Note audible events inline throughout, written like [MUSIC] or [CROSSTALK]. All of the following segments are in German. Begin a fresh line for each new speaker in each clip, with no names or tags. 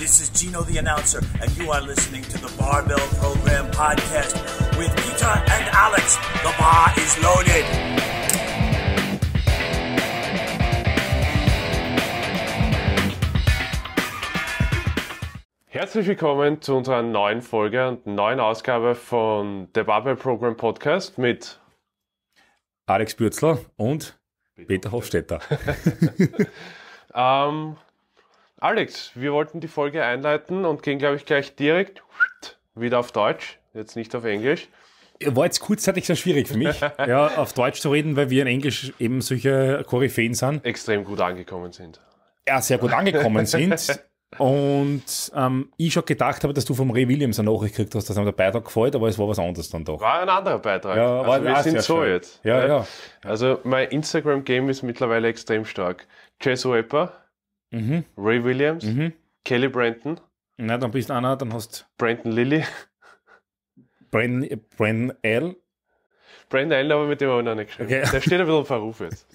This is Gino the announcer, and you are listening to the Barbell Program podcast with Peter and Alex. The bar is loaded.
Herzlich willkommen zu unserer neuen Folge und neuen Ausgabe von The Barbell Program Podcast mit Alex Bürzler
und Peter Hofstetter. [LAUGHS]
[LAUGHS] ähm, Alex, wir wollten die Folge einleiten und gehen, glaube ich, gleich direkt wieder auf Deutsch, jetzt nicht auf Englisch.
War jetzt kurzzeitig sehr schwierig für mich, [LAUGHS] ja, auf Deutsch zu reden, weil wir in Englisch eben solche Koryphäen sind. Extrem gut angekommen sind. Ja, sehr gut angekommen sind. Und ähm, ich schon gedacht habe, dass du vom Ray Williams eine Nachricht gekriegt hast, dass einem der Beitrag gefällt, aber es war was anderes dann doch.
War ein anderer Beitrag. Ja, also wir sind so schön. jetzt. Ja, ja, ja. Also mein Instagram-Game ist mittlerweile extrem stark. Jess Wepper, mhm. Ray Williams, mhm. Kelly Brandon. Na, dann bist du einer, dann hast Brandon Lilly. Brandon, Brandon L. Brandon L, aber mit dem habe ich noch nicht geschrieben. Okay. Der steht ein bisschen im Verruf jetzt.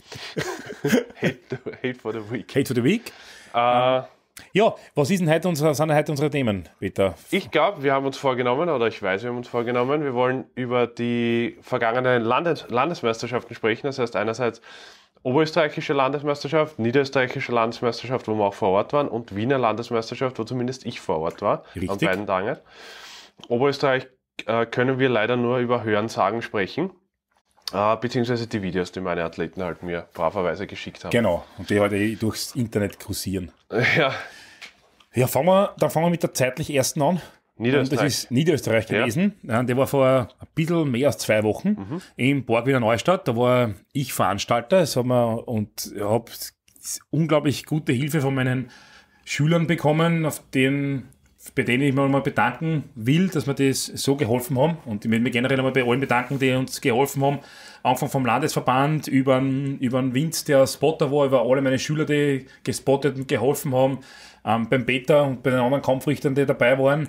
[LAUGHS] hate, hate, for the Week. Hate for the Week. Uh,
ja, was ist denn heute unsere, sind heute unsere Themen, Peter?
Ich glaube, wir haben uns vorgenommen, oder ich weiß, wir haben uns vorgenommen, wir wollen über die vergangenen Landes Landesmeisterschaften sprechen. Das heißt, einerseits oberösterreichische Landesmeisterschaft, niederösterreichische Landesmeisterschaft, wo wir auch vor Ort waren, und Wiener Landesmeisterschaft, wo zumindest ich vor Ort war, Richtig. an beiden Tagen. Oberösterreich äh, können wir leider nur über Hörensagen sprechen. Äh, beziehungsweise die Videos, die meine Athleten halt mir braverweise geschickt haben. Genau,
und die halt eh durchs Internet kursieren. [LAUGHS] Ja. Ja, fangen wir, dann fangen wir mit der zeitlich ersten an. Niederösterreich. Das ist Niederösterreich gewesen. Ja. Der war vor ein bisschen mehr als zwei Wochen mhm. im Borg Wiener Neustadt. Da war ich Veranstalter das haben wir, und habe unglaublich gute Hilfe von meinen Schülern bekommen, auf denen, bei denen ich mich mal bedanken will, dass wir das so geholfen haben. Und ich möchte mich generell einmal bei allen bedanken, die uns geholfen haben. Anfang vom Landesverband, über, über einen Wind, der Spotter war, über alle meine Schüler, die gespottet und geholfen haben, ähm, beim Peter und bei den anderen Kampfrichtern, die dabei waren.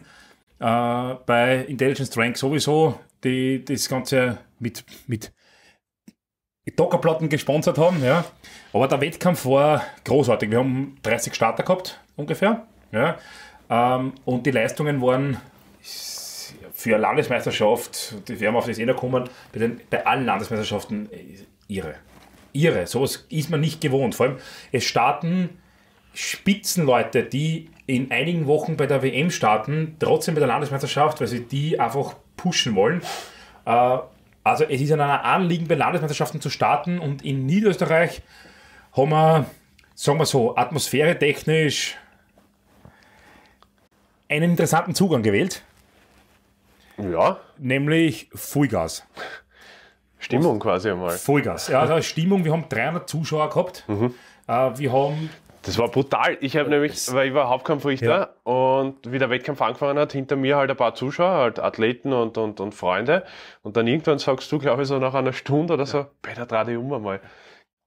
Äh, bei Intelligence Rank sowieso, die das Ganze mit, mit Dockerplatten gesponsert haben. Ja. Aber der Wettkampf war großartig. Wir haben 30 Starter gehabt, ungefähr. Ja. Ähm, und die Leistungen waren für eine Landesmeisterschaft, die werden auf das eh noch kommen, bei, den, bei allen Landesmeisterschaften äh, irre. Irre. Sowas ist man nicht gewohnt. Vor allem, es starten Spitzenleute, die in einigen Wochen bei der WM starten, trotzdem bei der Landesmeisterschaft, weil sie die einfach pushen wollen. Äh, also es ist an einer Anliegen bei Landesmeisterschaften zu starten und in Niederösterreich haben wir, sagen wir so, atmosphäre technisch einen interessanten Zugang gewählt. Ja. Nämlich Vollgas. Stimmung quasi einmal. Vollgas. Ja, also Stimmung.
Wir haben 300 Zuschauer gehabt. Mhm. Äh, wir haben das war brutal. Ich habe nämlich, weil ich war Hauptkampfrichter ja. und wie der Wettkampf angefangen hat, hinter mir halt ein paar Zuschauer, halt Athleten und, und, und Freunde. Und dann irgendwann sagst du, glaube ich, so nach einer Stunde oder so, Peter, dreh dich um einmal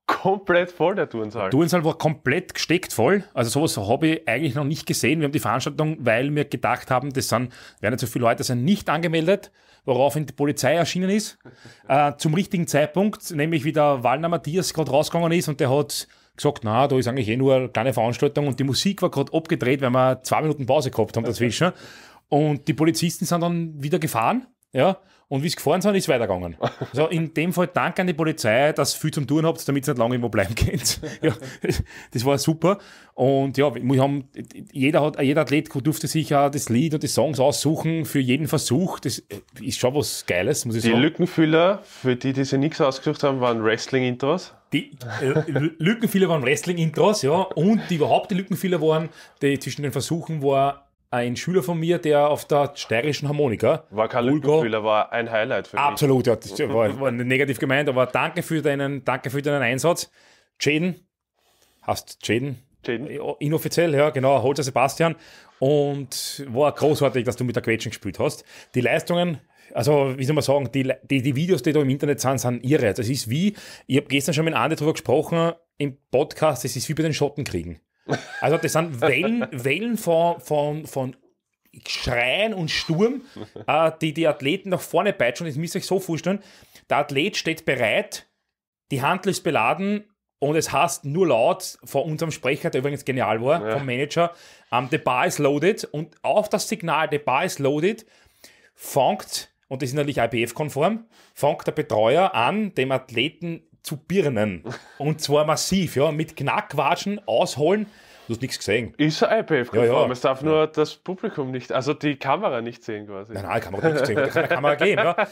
komplett voll, der Turnsaal. Der Turnsaal
war komplett gesteckt voll. Also sowas habe ich eigentlich noch nicht gesehen. Wir haben die Veranstaltung, weil wir gedacht haben, das sind, werden nicht so viele Leute, sind nicht angemeldet, woraufhin die Polizei erschienen ist. [LAUGHS] äh, zum richtigen Zeitpunkt, nämlich wie der Wallner Matthias gerade rausgegangen ist und der hat gesagt, na, da ist eigentlich eh nur eine kleine Veranstaltung und die Musik war gerade abgedreht, weil wir zwei Minuten Pause gehabt haben dazwischen. Und die Polizisten sind dann wieder gefahren, ja, und wie es gefahren sind, ist es weitergegangen. [LAUGHS] Also in dem Fall danke an die Polizei, dass ihr viel zum Tun habt, damit ihr nicht lange irgendwo bleiben könnt. [LAUGHS] ja, das war super. Und ja, wir haben, jeder, hat, jeder Athlet durfte sich ja das Lied und die Songs aussuchen für jeden Versuch. Das äh, ist schon was Geiles, muss ich sagen. Die
Lückenfüller,
für die, die sich nichts ausgesucht haben, waren Wrestling-Intros. Die äh, Lückenfüller waren Wrestling-Intros, ja. Und die überhaupt die Lückenfüller waren, die zwischen den Versuchen war ein Schüler von mir, der auf der steirischen Harmonika. War kein Lückenfüller, war
ein Highlight für mich. Absolut, ja, das war,
war negativ gemeint, aber danke für deinen, danke für deinen Einsatz. Jaden, hast Jaden? Jaden. Äh, inoffiziell, ja, genau, Holzer Sebastian. Und war großartig, dass du mit der Quetschen gespielt hast. Die Leistungen, also wie soll man sagen, die, die, die Videos, die da im Internet sind, sind irre. Das ist wie, ich habe gestern schon mit Andi darüber gesprochen im Podcast, es ist wie bei den Schottenkriegen. Also das sind Wellen, Wellen von, von, von Schreien und Sturm, äh, die die Athleten nach vorne peitschen. Das müsst ihr euch so vorstellen. Der Athlet steht bereit, die Handel ist beladen und es heißt nur laut vor unserem Sprecher, der übrigens genial war, ja. vom Manager, ähm, the bar is loaded und auf das Signal, the bar is loaded, fängt, und das ist natürlich IPF-konform, fängt der Betreuer an, dem Athleten zu Birnen.
[LAUGHS] Und zwar massiv, ja, mit Knackwatschen ausholen. Du hast nichts gesehen. Ist ein IPF-konform. Ja, ja. Es darf ja. nur das Publikum nicht, also die Kamera nicht sehen quasi. Nein, nein, die Kamera nicht sehen. Da kann eine Kamera geben. Ja. [LAUGHS]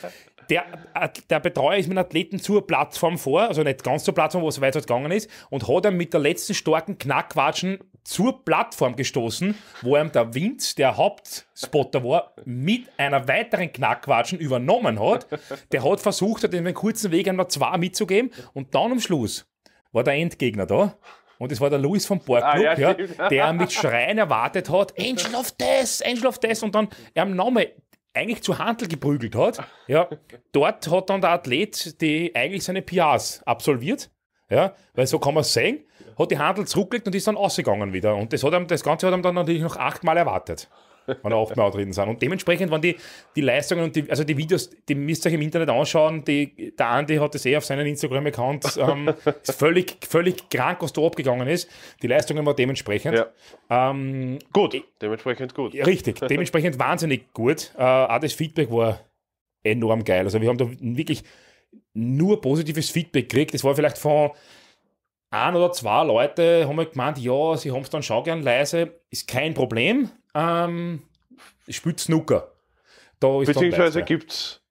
Der, äh, der Betreuer ist mit Athleten zur Plattform vor, also nicht ganz
zur Plattform, wo es weit gegangen ist, und hat dann mit der letzten starken Knackquatschen zur Plattform gestoßen, wo ihm der Winz, der Hauptspotter war, mit einer weiteren Knackquatschen übernommen hat. Der hat versucht, halt den kurzen Weg einmal zwei mitzugeben und dann am Schluss war der Endgegner da. Und es war der Luis vom Borgclub, ah, ja, ja, der mit Schreien erwartet hat, Angel of Death, Angel of Death, und dann er am Namen eigentlich zu Handel geprügelt hat. Ja, dort hat dann der Athlet die eigentlich seine PRs absolviert. Ja, weil so kann man es sehen hat die Handel zurückgelegt und ist dann ausgegangen wieder. Und das, hat ihm, das Ganze hat ihm dann natürlich noch achtmal erwartet, wenn er achtmal [LAUGHS] drin sind. Und dementsprechend waren die, die Leistungen und die, also die Videos, die müsst ihr euch im Internet anschauen. Die, der Andi hat das eh auf seinen Instagram-Account. [LAUGHS] Ähm, völlig, völlig krank, was da abgegangen ist. Die Leistungen waren dementsprechend. Ja.
Ähm, gut, dementsprechend gut. Richtig, [LAUGHS] dementsprechend
wahnsinnig gut. Äh, auch das Feedback war enorm geil. Also wir haben da wirklich nur positives Feedback gekriegt. Das war vielleicht von ein oder zwei Leute haben halt gemeint, ja, sie haben es dann schon gern leise, ist kein Problem. Ähm, spielt Snooker. Da ist Beziehungsweise gibt
es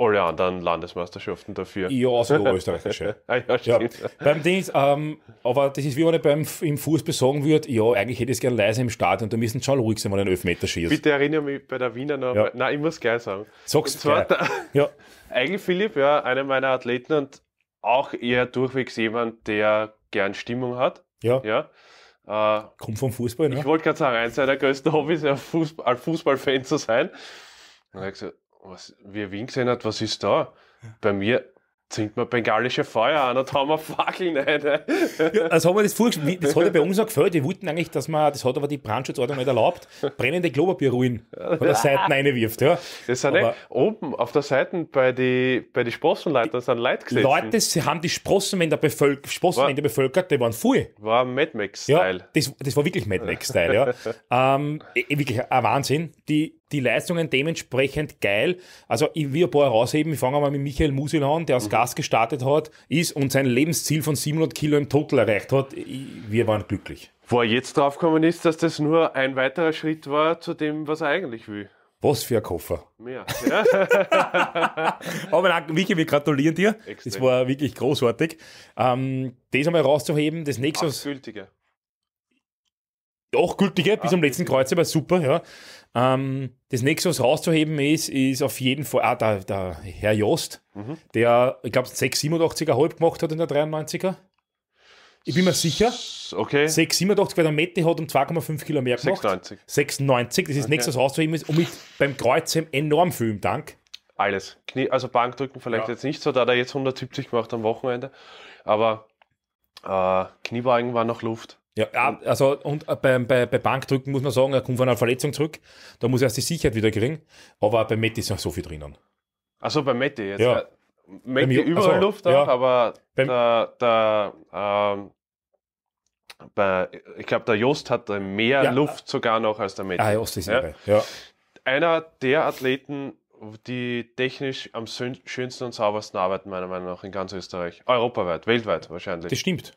alle anderen Landesmeisterschaften dafür. Ja, also außer [LAUGHS] der österreichische. Ah, ja, ja. Beim
Ding ähm, aber das ist wie wenn ich beim, im Fußball sagen würde, ja, eigentlich hätte ich es gern leise im Stadion, da müssen schon ruhig sein, wenn ein Elfmeter schießt.
Bitte erinnere mich bei der Wiener noch, ja. nein, ich muss gleich sagen. Sag's zwar, ja. [LAUGHS] Eigentlich Philipp, ja, einer meiner Athleten und auch eher durchwegs jemand, der gern Stimmung hat. Ja. ja. Äh, Kommt vom Fußball, ne? Ich wollte gerade sagen, eins seiner größten Hobbys ist, Fußball, ein Fußballfan zu sein. Und dann habe ich gesagt, was, wie er Wien gesehen hat, was ist da? Bei mir, zünd man bengalische Feuer an und haben wir Fackeln rein. ja, also
haben wir das vorgestellt. Das hat ja bei uns auch gefällt. Die wollten eigentlich, dass man, das hat aber die Brandschutzordnung nicht erlaubt, brennende Klopapierruinen von der Seite reinwirft. Ja. Das sind aber,
oben auf der Seite bei den bei die Sprossenleitern sind Leute gesessen. Leute
sie haben die Sprossen, Sprossenwände bevölkert, die waren voll.
War Mad Max-Style. Ja, das, das war wirklich Mad Max-Style,
ja. [LAUGHS] ähm, e, e, wirklich ein Wahnsinn. Die, die Leistungen dementsprechend geil. Also ich will ein paar herausheben. Ich fange mal mit Michael Musil an, der aus mhm. Gas gestartet hat, ist und sein Lebensziel von 700 Kilo im Total erreicht hat. Wir waren glücklich.
Wo er jetzt draufgekommen ist, dass das nur ein weiterer Schritt war zu dem, was er eigentlich will.
Was für ein Koffer.
Mehr. [LAUGHS] Ja.
Aber nein, Michi, wir gratulieren dir. Extrem. Das war wirklich großartig. Ähm, das einmal rauszuheben, das nächste. Gültige. Doch, gültige, bis zum ah, letzten Kreuz, aber super, ja. Ähm, das nächste, was rauszuheben ist, ist auf jeden Fall ah, der, der Herr Jost, mhm. der, ich glaube, 687er halb gemacht hat in der 93er. Ich bin mir sicher. Okay. 687, weil der Mette hat um 2,5 Kilo
mehr gemacht. 96. 96, das ist okay. nächstes, was rauszuheben ist. Und mit, beim Kreuzheben enorm viel im Dank. Alles. Knie, also Bankdrücken vielleicht ja. jetzt nicht so, da hat er jetzt 170 gemacht am Wochenende. Aber äh, Kniewagen war noch Luft. Ja, also
und äh, bei, bei, bei Bankdrücken muss man sagen, er kommt von einer Verletzung zurück, da muss er erst die Sicherheit wieder kriegen. Aber bei Metti ist noch so viel
drinnen. Achso, bei Metti jetzt. Ja. Metti überall also, Luft, ja. aber beim, der, der ähm, bei, ich glaube, der Jost hat mehr ja. Luft sogar noch als der Metti. Ah, Jost ist ja. ja. Einer der Athleten, die technisch am schönsten und saubersten arbeiten, meiner Meinung nach, in ganz Österreich. Europaweit, weltweit wahrscheinlich. Das stimmt.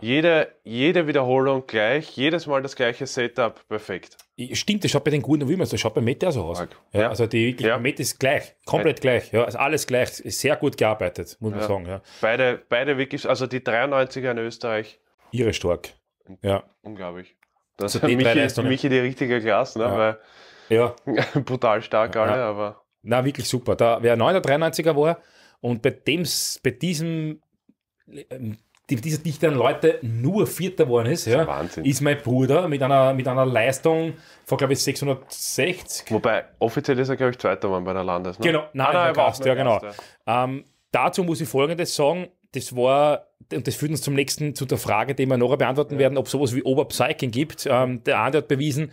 Jede, jede Wiederholung gleich, jedes Mal das gleiche Setup, perfekt.
Stimmt, das schaut bei den Guten also auch immer so, das schaut bei Mete auch so aus. Ja, Also die
ja. Mete ist
gleich, komplett gleich, ja, also alles gleich, sehr gut gearbeitet, muss man sagen. Ja.
Beide, beide wirklich, also die 93er in Österreich.
Ihre stark, ja.
Unglaublich. Das also hat Michi, Michi die richtige Klasse, ne? ja. [LAUGHS] brutal stark alle, aber...
Na wirklich super, da, wer 993er war und bei, dem, bei diesem die, die, die dann Leute nur Vierter geworden ist, ist ja, Wahnsinn. ist mein Bruder mit einer, mit einer Leistung von, glaube ich, 660. Wobei offiziell ist er, glaube ich, Zweiter geworden bei der Landes. Ne? Genau, nein, ah, nein, Gast, ja, genau. Gast, Ähm, dazu muss ich Folgendes sagen. Das war, und das führt uns zum nächsten, zu der Frage, die wir nachher beantworten ja. werden, ob sowas wie Oberpsyching gibt. Ähm, der Andi hat bewiesen,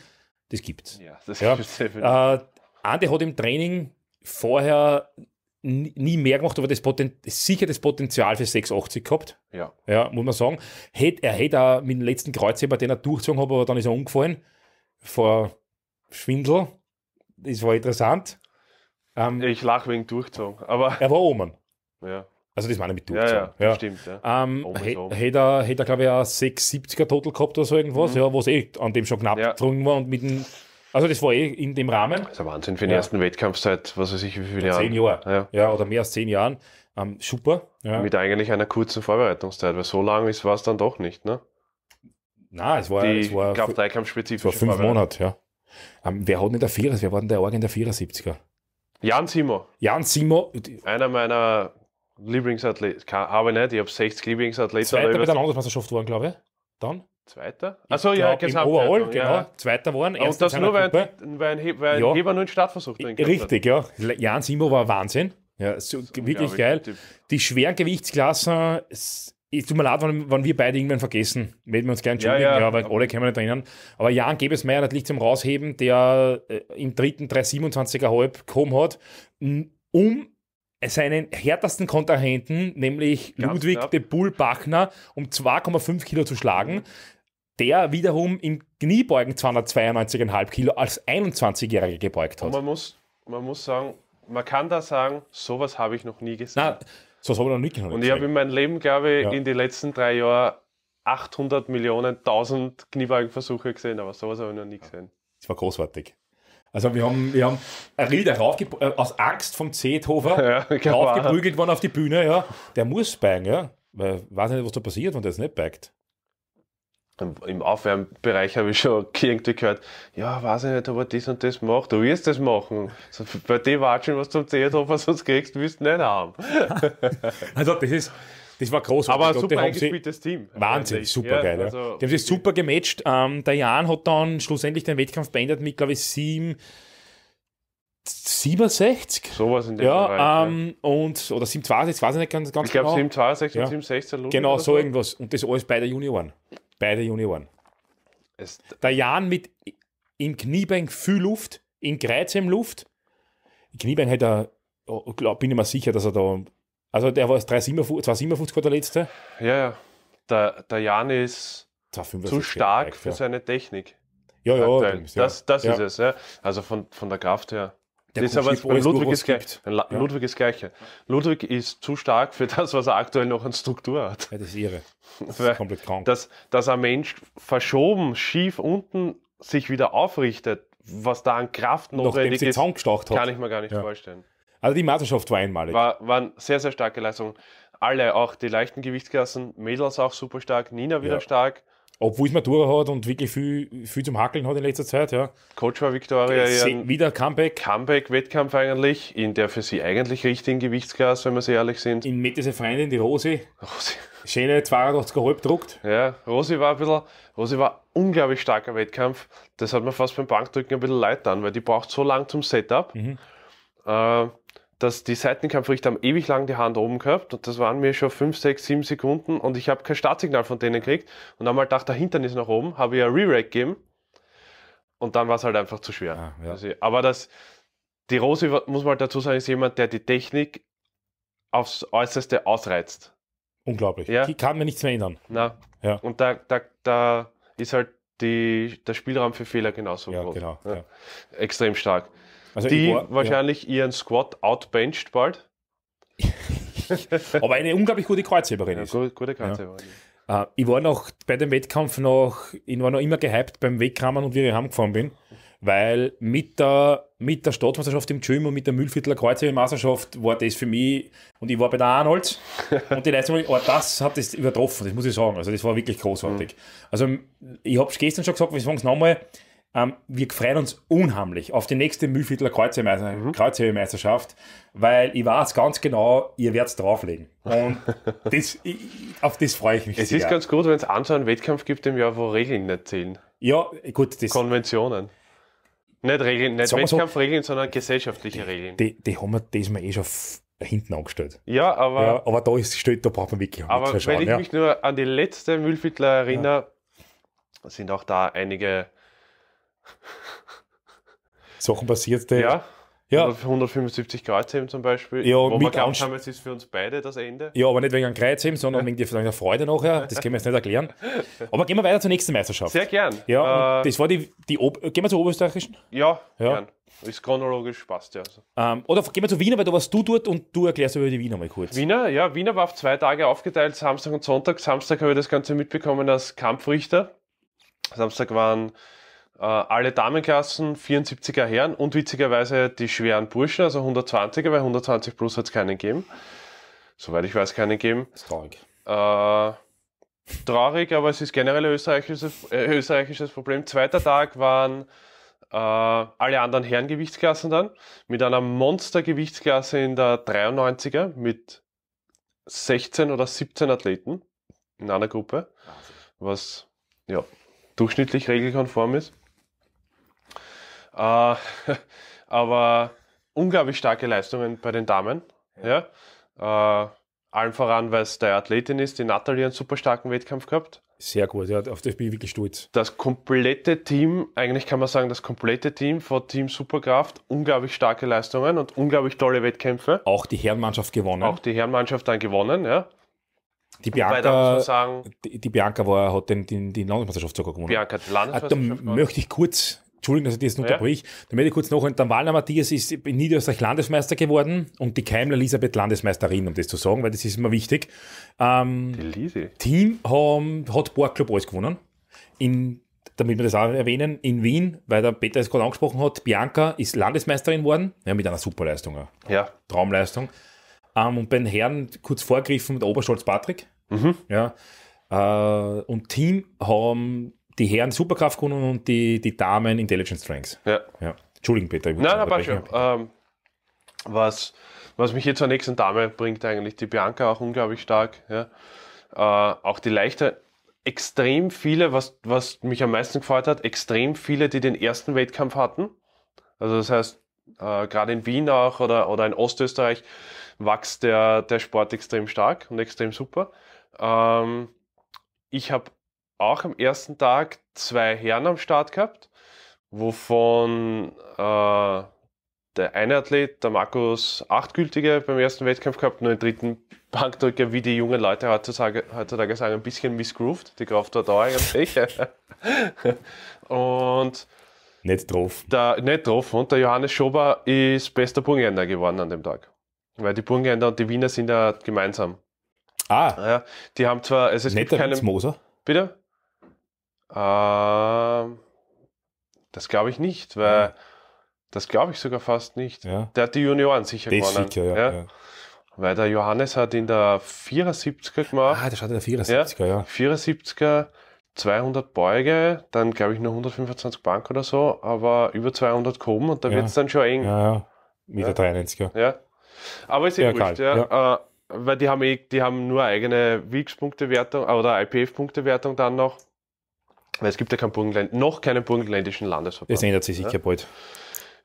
das gibt es. Ja, das ja. gibt es. Äh, Andi hat im Training vorher nie mehr gemacht, aber das Poten sicher das Potenzial für 680 gehabt. Ja. Ja, muss man sagen. Hät, er hätte auch mit dem letzten Kreuzheber, den er durchgezogen hat, aber dann ist er umgefallen. Vor Schwindel. Das war interessant. Ähm, ich lache wegen Durchzogen. Aber er war oben. [LAUGHS] Ja. Also das meine ich mit Durchzogen. Ja, ja, ja. stimmt. Ja. Ähm, hätte er, hätte er glaube ich, auch 670er Total gehabt oder so irgendwas, mhm. ja, was eh an dem schon knapp ja. getrunken war und mit dem also das war eh in dem Rahmen. Das
ist ein Wahnsinn für den ja. ersten Wettkampf seit, was weiß ich, wie viele Jahren. Zehn Jahre. Ja. ja. oder mehr als zehn Jahren. Ähm, super. Ja. Mit eigentlich einer kurzen Vorbereitungszeit, weil so lang ist war es dann doch nicht, ne? Nein, es war, Die, es war, glaub, war fünf
Monate, ja. Ähm, wer hat denn der Vierer, wer war denn der Org in der 74er?
Jan Simo. Jan Simo. Einer meiner Lieblingsathleten, habe ich nicht, ich habe 60 Lieblingsathleten. Zweiter bei der
Landesmeisterschaft waren, glaube ich. Dann?
Zweiter? Also ja, genau, Overall, genau. Zweiter waren. Und das nur, weil, weil, ein He weil ja. Heber nur einen Startversuch drin Richtig, hat. ja. Jan
Simo war Wahnsinn. Ja, so, wirklich geil. Typ. Die schweren Gewichtsklassen, es, tut mir leid, wenn, wenn, wir beide irgendwann vergessen. Werden wir uns gerne entschuldigen, ja, ja. ja, weil alle können wir nicht erinnern. Aber Jan Gebesmeier hat Licht zum Rausheben, der äh, im dritten 327er halb gekommen hat, um seinen härtesten Kontrahenten, nämlich Ganz Ludwig knapp. de Bull Bachner, um 2,5 Kilo zu schlagen. Mhm der wiederum im Kniebeugen 292,5 Kilo als 21-Jähriger gebeugt hat. Und
man muss, man muss sagen, man kann da sagen, sowas habe ich noch nie gesehen. Nein, sowas habe ich noch nie gesehen. Und ich habe in meinem Leben, glaube ich, ja. in den letzten drei Jahren 800 Millionen, 1000 Kniebeugenversuche gesehen, aber sowas habe ich noch nie gesehen.
Das war großartig. Also wir haben, wir haben Rieder
äh, aus Angst
vom Zeethofer [LAUGHS] ja, genau. raufgeprügelt worden auf die Bühne, ja. Der muss beigen, ja. Weil weiß
nicht, was da passiert, wenn der es nicht beigt. Dann im Aufwärmbereich habe ich schon [LAUGHS] irgendwie gehört, ja, weiß ich nicht, ob er das und das macht. Du wirst das machen. So, bei dir watschen, was du zum Zehenhof, was sonst kriegst, wirst du nicht haben. [LAUGHS] also das ist, das war großartig. Aber ein super eingespieltes Team. Wahnsinn, super geil. Ja, also Die haben
sich super gematcht. Ähm, der Jan hat dann schlussendlich den Wettkampf beendet mit, glaube ich, sieben
67? Sowas in dem ja, Bereich.
Ähm, ja, und, oder 7,62, weiß ich nicht ganz, ganz ich glaub, genau. Ich glaube 7,62 und
7,16. Genau, so, so
irgendwas. Und das alles bei der Junioren. Beide Junioren. Es der Jan mit im Kniebein viel Luft, in Kreuzheim Luft. Im Kniebein hat er, oh, oh, glaub, bin ich mir sicher, dass er da. Also der war 257 der letzte.
Ja, ja. Der, der Jan ist zu stark für seine Technik. Ja, ja, das, das, ja. ist es. Ja. Also von, von der Kraft her. Der das ist aber, und Ludwig ist, gleich, ja. Ludwig ist gleiche. Ludwig ist zu stark für das, was er aktuell noch an Struktur hat. Ja, das ist irre. Das ist komplett krank. Dass, dass ein Mensch verschoben, schief unten sich wieder aufrichtet, was da an Kraft notwendig ist, hat. kann ich mir gar nicht ja. vorstellen. Also die Meisterschaft war einmalig. War, waren sehr, sehr starke Leistungen. Alle, auch die leichten Gewichtsklassen, Mädels auch super stark, Nina wieder stark
obwohl es Matura hat und wirklich viel, viel zum Hackeln hat in letzter Zeit. Ja.
Coach war Victoria ja wieder Comeback. Comeback-Wettkampf eigentlich, in der für sie eigentlich richtigen Gewichtsklasse, wenn wir sie ehrlich sind. In Mette diese Freundin, die Rosi. Rosi. Schöne 82,5 druckt. Ja, Rosi war ein bisschen, Rosi war ein unglaublich starker Wettkampf. Das hat mir fast beim Bankdrücken ein bisschen leid dann, weil die braucht so lang zum Setup. Mhm. Äh, dass die Seitenkampfrichter haben ewig lang die Hand oben gehabt und das waren mir schon 5, 6, 7 Sekunden und ich habe kein Startsignal von denen gekriegt und einmal dachte, der Hintern ist nach oben, habe ich ein Re-Rack gegeben und dann war es halt einfach zu schwer. Ah, ja. also, aber das, die Rose, muss man halt dazu sagen, ist jemand, der die Technik aufs Äußerste ausreizt.
Unglaublich. Ja. Die kann mir nichts mehr ändern.
Na. Ja. Und da, da, da ist halt die, der Spielraum für Fehler genauso ja, groß. Genau, ja. Extrem stark. Also die war, wahrscheinlich ja. ihren Squad outbenched bald. Aber eine unglaublich gute Kreuzheberin ja, ist. Gute, gute
Kreuzheberin. Ja. Ah, ich war noch bei dem Wettkampf noch, ich war noch immer gehypt beim Wegkramen und wie ich heimgefahren bin, weil mit der, mit der Staatsmeisterschaft im Gym und mit der Mühlviertler Kreuzhebermeisterschaft war das für mich, und ich war bei der Arnold [LAUGHS] und die Leistung, aber oh, das hat das übertroffen, das muss ich sagen. Also das war wirklich großartig. Mhm. Also ich habe es gestern schon gesagt, wir fangen es nochmal, ähm, wir freuen uns unheimlich auf die nächste Mühlviertler Kreuzhebemeisterschaft, mhm. weil ich weiß ganz genau, ihr werdet es drauflegen. Und [LAUGHS] das, ich, auf
das freue ich mich es sehr. Es ist ganz gut, wenn es einen Wettkampf gibt im Jahr, wo Regeln nicht zählen. Ja, gut. Das Konventionen. Nicht Regeln, nicht Wettkampfregeln, so, sondern gesellschaftliche die, Regeln. Die, die haben wir
diesmal eh schon hinten angestellt. Ja, aber. Ja, aber da ist steht, da braucht man wirklich Aber wenn ich ja. mich
nur an die letzte Mühlviertler erinnere, ja. sind auch da einige Sachen passiert, äh, Ja. Ja. 175 Kreuzheben zum Beispiel. Ja, wo mit wir glaubt haben, es ist für uns beide das Ende. Ja, aber nicht wegen einem Kreuzheben, sondern wegen der
Freude nachher. Das können wir jetzt nicht erklären. [LAUGHS] Aber gehen wir weiter zur nächsten Meisterschaft. Sehr gern. Ja, äh, das war die, die gehen wir zur Oberösterreichischen?
Ja, ja. gern. Ist chronologisch, passt ja. Also.
Ähm, oder gehen wir zu Wiener, weil da warst du dort und du erklärst über die Wiener mal kurz.
Wiener, ja, Wiener war auf zwei Tage aufgeteilt, Samstag und Sonntag. Samstag habe ich das Ganze mitbekommen als Kampfrichter. Samstag waren äh, alle Damenklassen, 74er Herren und witzigerweise die schweren Burschen, also 120er, weil 120 plus hat es keinen gegeben. Soweit ich weiß, keinen gegeben. Das ist traurig. Äh, traurig, aber es ist generell ein österreichisches, äh, österreichisches Problem. Zweiter Tag waren äh, alle anderen Herrengewichtsklassen dann mit einer Monstergewichtsklasse in der 93er mit 16 oder 17 Athleten in einer Gruppe, was ja durchschnittlich regelkonform ist. Äh, [LAUGHS] aber unglaublich starke Leistungen bei den Damen. Ja. ja. Äh, allen voran, weil es der Athletin ist, die Natalie einen super starken Wettkampf gehabt. Sehr gut, ja, auf das bin ich wirklich stolz. Das komplette Team, eigentlich kann man sagen, das komplette Team von Team Superkraft, unglaublich starke Leistungen und unglaublich tolle Wettkämpfe. Auch die Herrenmannschaft gewonnen. Auch die Herrenmannschaft dann gewonnen, ja. Die Bianca, sagen,
die, die Bianca war, hat den, den, den Landesmeisterschaft sogar gewonnen. Bianca hat die äh, Landesmeisterschaft ah, Da gewonnen. möchte ich kurz Entschuldigung, dass ich das ja. unterbreche, damit ich kurz noch, der Walner Matthias ist in Niederösterreich Landesmeister geworden und die Keimler Elisabeth Landesmeisterin, um das zu sagen, weil das ist immer wichtig. Ähm, die Lise. Team haben, hat Borgclub alles gewonnen. In damit wir das auch erwähnen, in Wien, weil der Peter es gerade angesprochen hat, Bianca ist Landesmeisterin geworden, ja, mit einer Superleistung. Ja. Traumleistung. Ähm, und bei den Herren kurz vorgegriffen mit Oberscholz Patrick. Mhm. Ja. Äh, und Team haben die Herren Superkraftkunden und die, die Damen Intelligence Strengths. Ja. ja. Entschuldigung, Peter. Ich nein, nein, passt schon.
Ähm, was, was mich hier zur nächsten Dame bringt, eigentlich die Bianca auch unglaublich stark. Ja. Äh, auch die leichte, extrem viele, was, was mich am meisten gefreut hat, extrem viele, die den ersten Wettkampf hatten. Also das heißt, äh, gerade in Wien auch oder, oder in Ostösterreich wächst der, der Sport extrem stark und extrem super. Ähm, ich habe auch am ersten Tag zwei Herren am Start gehabt, wovon äh, der eine Athlet, der Markus, Achtgültige, beim ersten Wettkampf gehabt, nur den dritten Bankdrücker, wie die jungen Leute heutzutage, heutzutage sagen, ein bisschen misgrooved. Die Kraft hat auch eigentlich. [LAUGHS] und. Nicht drauf. Der, nicht drauf. Und der Johannes Schober ist bester Burgenländer geworden an dem Tag. Weil die Burgenländer und die Wiener sind ja gemeinsam. Ah. Ja, die haben zwar. Also es Netter gibt keinen, Moser. Bitte? Äh, das glaube ich nicht, weil ja. das glaube ich sogar fast nicht. Ja. Der hat die Junioren sicher das gewonnen. Sicher, ja, ja. Weil der Johannes hat in der 74er gemacht. Ah, der hat in der 74er, ja. 74er 200 Beuge, dann glaube ich nur 125 Bank oder so, aber über 200 kommen und da wird es dann schon eng. Ja, Mit der 93er. Ja. Aber ist eh ja, wurscht, ja. Äh, weil die haben, eh, die haben nur eigene WIX-Punktewertung äh, oder IPF-Punktewertung dann noch. Weil es gibt ja kein Burgenland, noch keinen burgenländischen Landesverband. Das ändert sich sicher ja? bald.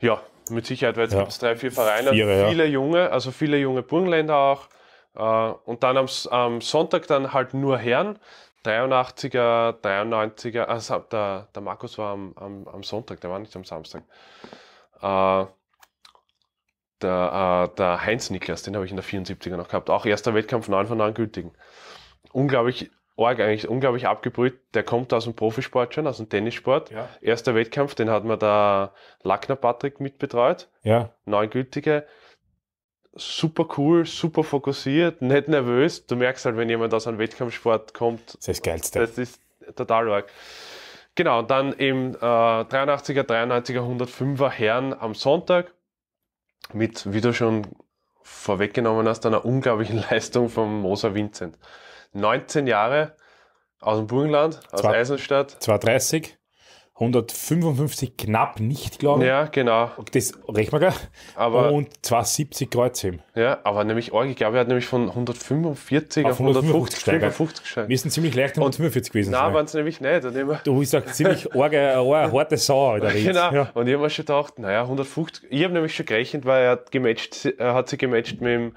Ja, mit Sicherheit, weil jetzt ja. es drei, vier Vereine, Vierer, viele ja. junge, also viele junge Burgenländer auch. Äh, und dann am, am Sonntag dann halt nur Herren. 83er, 93er, also der, der Markus war am, am, am Sonntag, der war nicht am Samstag. Äh, der, äh, der Heinz Niklas, den habe ich in der 74er noch gehabt, auch erster Wettkampf 9 von 9 gültigen. Unglaublich arg eigentlich unglaublich abgebrüht. Der kommt aus dem Profisport schon, aus dem Tennissport. Ja. Erster Wettkampf, den hat mir der Lackner Patrick mitbetreut. Ja. Neungültige. Super cool, super fokussiert, nicht nervös. Du merkst halt, wenn jemand aus einem Wettkampfsport kommt. Das ist das Geilste. Das ist total arg. Genau, und dann eben äh, 83er, 93er, 105er Herren am Sonntag mit, wie du schon vorweggenommen hast, einer unglaublichen [LAUGHS] Leistung von Moser Vincent. 19 Jahre aus dem Burgenland, aus Zwei, Eisenstadt. 230. 155
knapp nicht, glaube ich.
Ja, genau. Das rechnen wir aber Und 270 Kreuzheben. Ja, aber nämlich arg. Ich glaube, er hat nämlich von 145 auf, auf 150, 155 gesteigert. Wir sind ziemlich leicht 145 gewesen. Nein, ne? waren es nämlich nicht. Du bist auch ziemlich [LAUGHS] arg, eine harte Sau. Alter, genau. Ja. Und ich habe mir schon gedacht, naja, 150. Ich habe nämlich schon gerechnet, weil er hat, gematcht, er hat sich gematcht mit dem,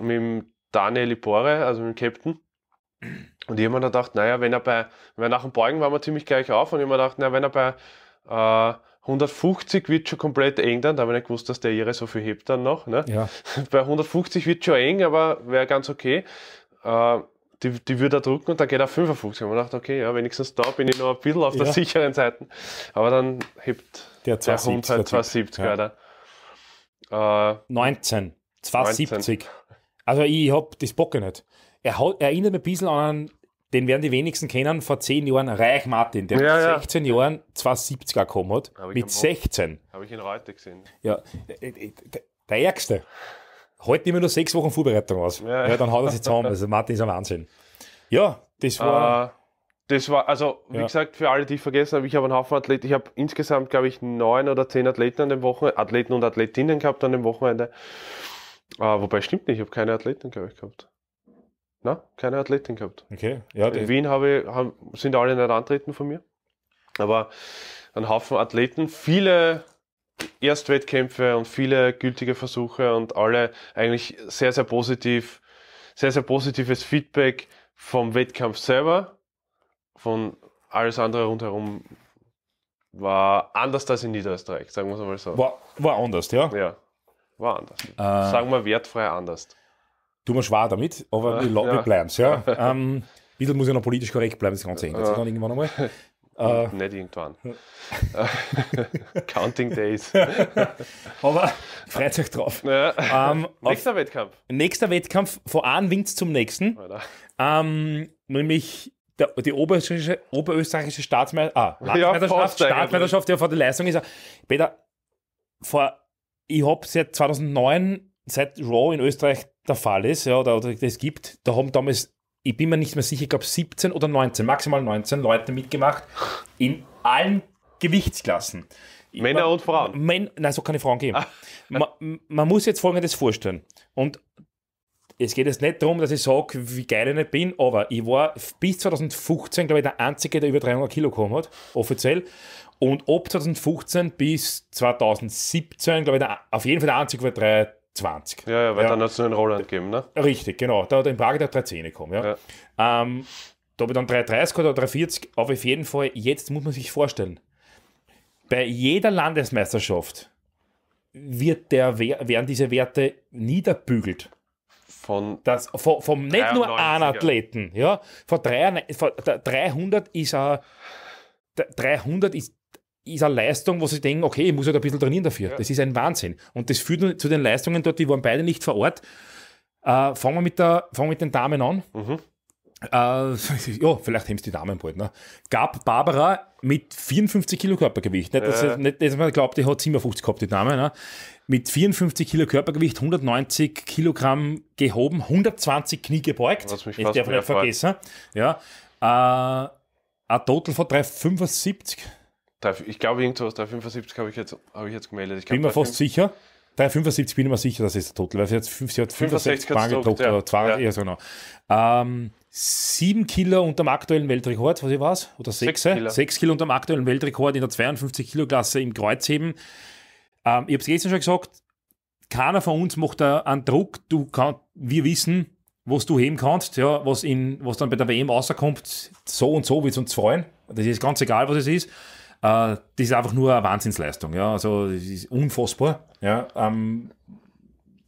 mit dem Daniel Ibore, also mit dem Captain. Und ich habe mir dann gedacht, naja, wenn er bei, weil nach dem Beugen waren wir ziemlich gleich auf und ich habe mir gedacht, naja, wenn er bei äh, 150 wird schon komplett eng dann, da habe ich nicht gewusst, dass der ihre so viel hebt dann noch. Ne? Ja. [LAUGHS] Bei 150 wird schon eng, aber wäre ganz okay. Äh, die, die würde er drücken und dann geht er 55. Und man gedacht, okay, ja, wenigstens da bin ich noch ein bisschen auf ja. der sicheren Seite. Aber dann hebt der, der 270, Hund halt 270 ja. Äh,
19, 270. 19. Also ich habe das Bocke nicht er erinnert mich ein bisschen an einen, den werden die wenigsten kennen, vor zehn Jahren Reich Martin, der ja, mit ja. 16 Jahren 270er gekommen hat. Mit 16.
Habe ich ihn heute gesehen. Ja, äh, äh,
der Ärgste. Heute halt immer nur sechs Wochen Vorbereitung aus. Ja, ja dann haut er sich zusammen. Also Martin ist ein Wahnsinn. Ja,
das war. Uh, das war, also wie ja. gesagt, für alle, die ich vergessen habe, ich habe einen Haufen Athleten, ich habe insgesamt, glaube ich, neun oder zehn Athleten an dem Wochenende, Athleten und Athletinnen gehabt an dem Wochenende. Uh, wobei stimmt nicht, ich habe keine Athleten, glaube ich, gehabt. Na, keine Athletin gehabt. Okay, ja. In Wien habe ich, haben, sind alle nicht antreten von mir. Aber ein Haufen Athleten, viele Erstwettkämpfe und viele gültige Versuche und alle eigentlich sehr, sehr positiv, sehr, sehr positives Feedback vom Wettkampf selber, von alles andere rundherum war anders als in Niederösterreich, sagen wir es einmal so. War,
war anders, ja?
Ja, war anders.
Äh, sagen
wir wertfrei anders
tun wir schwer damit, aber ja, wir, ja. wir bleiben es. Ja? [LAUGHS] ähm, ein bisschen muss ja noch politisch korrekt bleiben, das Ganze ändert sich dann irgendwann einmal. [LAUGHS] Äh, Nicht irgendwann. [LAUGHS] Counting Days. aber freut euch drauf. Ja. Ähm, nächster Wettkampf. Nächster Wettkampf, von einem Wind zum nächsten. Ähm, nämlich der, die oberösterreichische, oberösterreichische Staatsme ah, Staatsmeisterschaft, ja, Staatsmeisterschaft ja, vor der Leistung ist. Peter, vor, ich habe seit 2009, seit Raw in Österreich der Fall ist, ja, oder, oder es gibt, da haben damals, ich bin mir nicht mehr sicher, ich glaube 17 oder 19, maximal 19 Leute mitgemacht, in allen Gewichtsklassen. Männer und Frauen. Men, nein, so keine Frauen geben. Ah. man, man muss jetzt Folgendes vorstellen. Und es geht jetzt nicht darum, dass ich sage, wie geil ich nicht bin, aber ich war bis 2015, glaube ich, der Einzige, der über 300 Kilo gekommen hat, offiziell. Und ab 2015 bis 2017, glaube ich, der, auf jeden Fall der Einzige, der 20. Ja, ja weil ja. dann hat es nur einen Roland gegeben, ne? Richtig, genau. Da hat in Prag der 310 gekommen, ja. ja. Ähm, da habe ich dann 330 oder 340, aber auf jeden Fall, jetzt muss man sich vorstellen, bei jeder Landesmeisterschaft wird der, werden diese Werte niederbügelt. Von, das, von, von nicht nur einem Athleten, ja, von, drei, von 300 ist ein 300 ist ist eine Leistung, wo sie denken, okay, ich muss halt ein bisschen trainieren dafür. Ja. Das ist ein Wahnsinn. Und das führt zu den Leistungen dort, die waren beide nicht vor Ort. Äh, fangen, wir mit der, fangen wir mit den Damen an. Mhm. Äh, [LAUGHS] ja, vielleicht hemmst die Damen bald. Ne? Gab Barbara mit 54 Kilo Körpergewicht. Nicht, dass, äh. nicht, dass man glaubt, die hat 57 gehabt, die Dame. Ne? Mit 54 Kilo Körpergewicht, 190 Kilogramm gehoben, 120 Knie gebeugt. Das darf man nicht vergessen. Ja,
äh, ein Total von 375 ich glaube, irgendwas 375 habe ich, jetzt, hab ich jetzt gemeldet. Ich glaub, bin mir fast
sicher. 375 bin ich mir sicher, das ist der Total, weil sie hat, sie hat 65 Mal gedruckt, ja. oder ja. so genau. Ähm, sieben Kilo unter dem aktuellen Weltrekord, was ich weiß, oder sechs, sechs Kilo. sechs Kilo unter dem aktuellen Weltrekord in der 52 Kilo Klasse im Kreuzheben. Ähm, ich habe es gestern schon gesagt, keiner von uns macht einen Druck, du kann, wir wissen, was du heben kannst, ja, was, in, was dann bei der WM rauskommt, so und so wird es uns freuen. Das ist ganz egal, was es ist. Äh, das ist einfach nur eine Wahnsinnsleistung. Ja? Also das ist unfassbar.
Ja, ähm,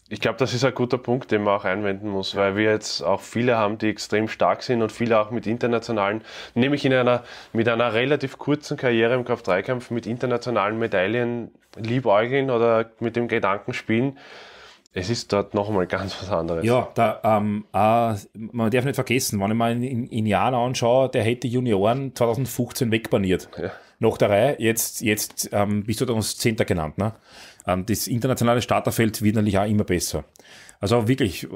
ich glaube, das ist ein guter Punkt, den man auch einwenden muss, weil wir jetzt auch viele haben, die extrem stark sind und viele auch mit internationalen, nämlich in einer, mit einer relativ kurzen Karriere im Kraft-3-Kampf mit internationalen Medaillen liebäugeln oder mit dem Gedanken spielen. Es ist dort nochmal ganz was anderes.
Ja, da, ähm, äh, man darf nicht vergessen, wenn ich mal in, in Jana anschaue, der hätte Junioren 2015 wegbaniert. Ja nach der Reihe. Jetzt, jetzt ähm, bist du uns Zehnter genannt. Ne? Ähm, das internationale Starterfeld wird natürlich auch immer besser. Also wirklich, äh,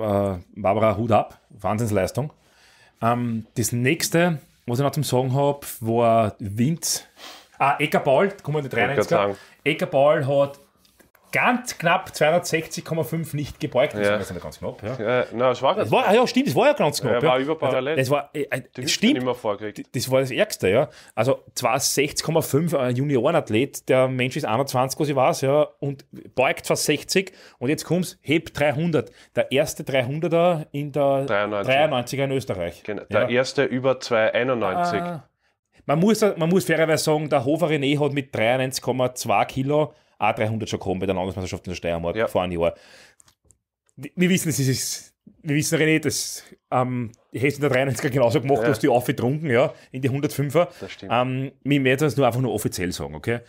Barbara, Hut ab, Wahnsinnsleistung. Ähm, das nächste, was ich noch zum Sagen habe, war Wind. Ah, Eckerball, kommen die 93er. Eckerball hat ganz knapp 260,5 nicht gebeugt. Das ja. war nicht
ganz knapp. Ja. Ja, na, war ganz war, ja, stimmt, das war ja ganz knapp. Ja, war ja. über also, parallel. Das war,
äh, äh das stimmt, das war das Ärgste, ja. Also 260,5 ein äh, Juniorenathlet, der Mensch ist 21, was ich weiß, ja, und beugt fast 60 und jetzt kommt es, hebt 300. Der erste 300er in der 93. 93er in Österreich. Genau, der ja.
erste über 291. Ah,
man muss, man muss fairerweise sagen, der Hofer René hat mit 93,2 Kilo A300 schon kommen bei der Landesmeisterschaft in der Steiermark ja. vor einem Jahr. Wir wissen, es ist, wir wissen, René, dass ähm, hättest du der 93er genauso gemacht, ja. du hast die aufgetrunken, ja, in die 105er. Das stimmt. Ähm, wir werden es nur einfach nur offiziell sagen, okay?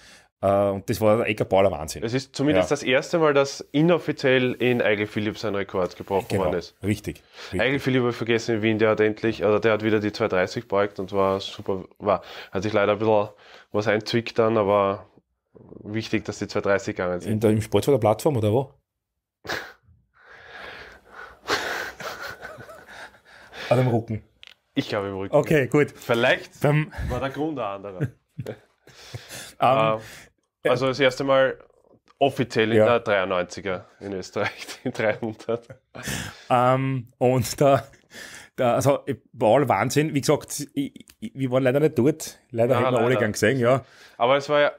Äh, und das war der Ecker Bauer Wahnsinn. Es ist zumindest ja.
das erste Mal, dass inoffiziell in Eigel Philipp sein Rekord gebrochen genau. worden ist. Richtig. richtig. Eigel Philipp habe vergessen in Wien, der hat endlich, also der hat wieder die 230 beugt und war super, war, hat sich leider ein bisschen was einzwickt dann, aber wichtig, dass die 230 gegangen sind. In der, Im Sport der Plattform oder wo? An [LAUGHS] dem Rücken. Ich glaube im Rücken. Okay, gut. Vielleicht Beim war der Grund ein anderer. um, [LAUGHS] [LAUGHS] ähm, ähm, äh, also das erste Mal offiziell in ja. der 93er in Österreich, die 300.
Um, ähm, und da, da, also war Wahnsinn. Wie
gesagt, ich, ich, wir waren leider nicht dort. Leider nein, hätten wir alle gern gesehen, ja. Aber es war ja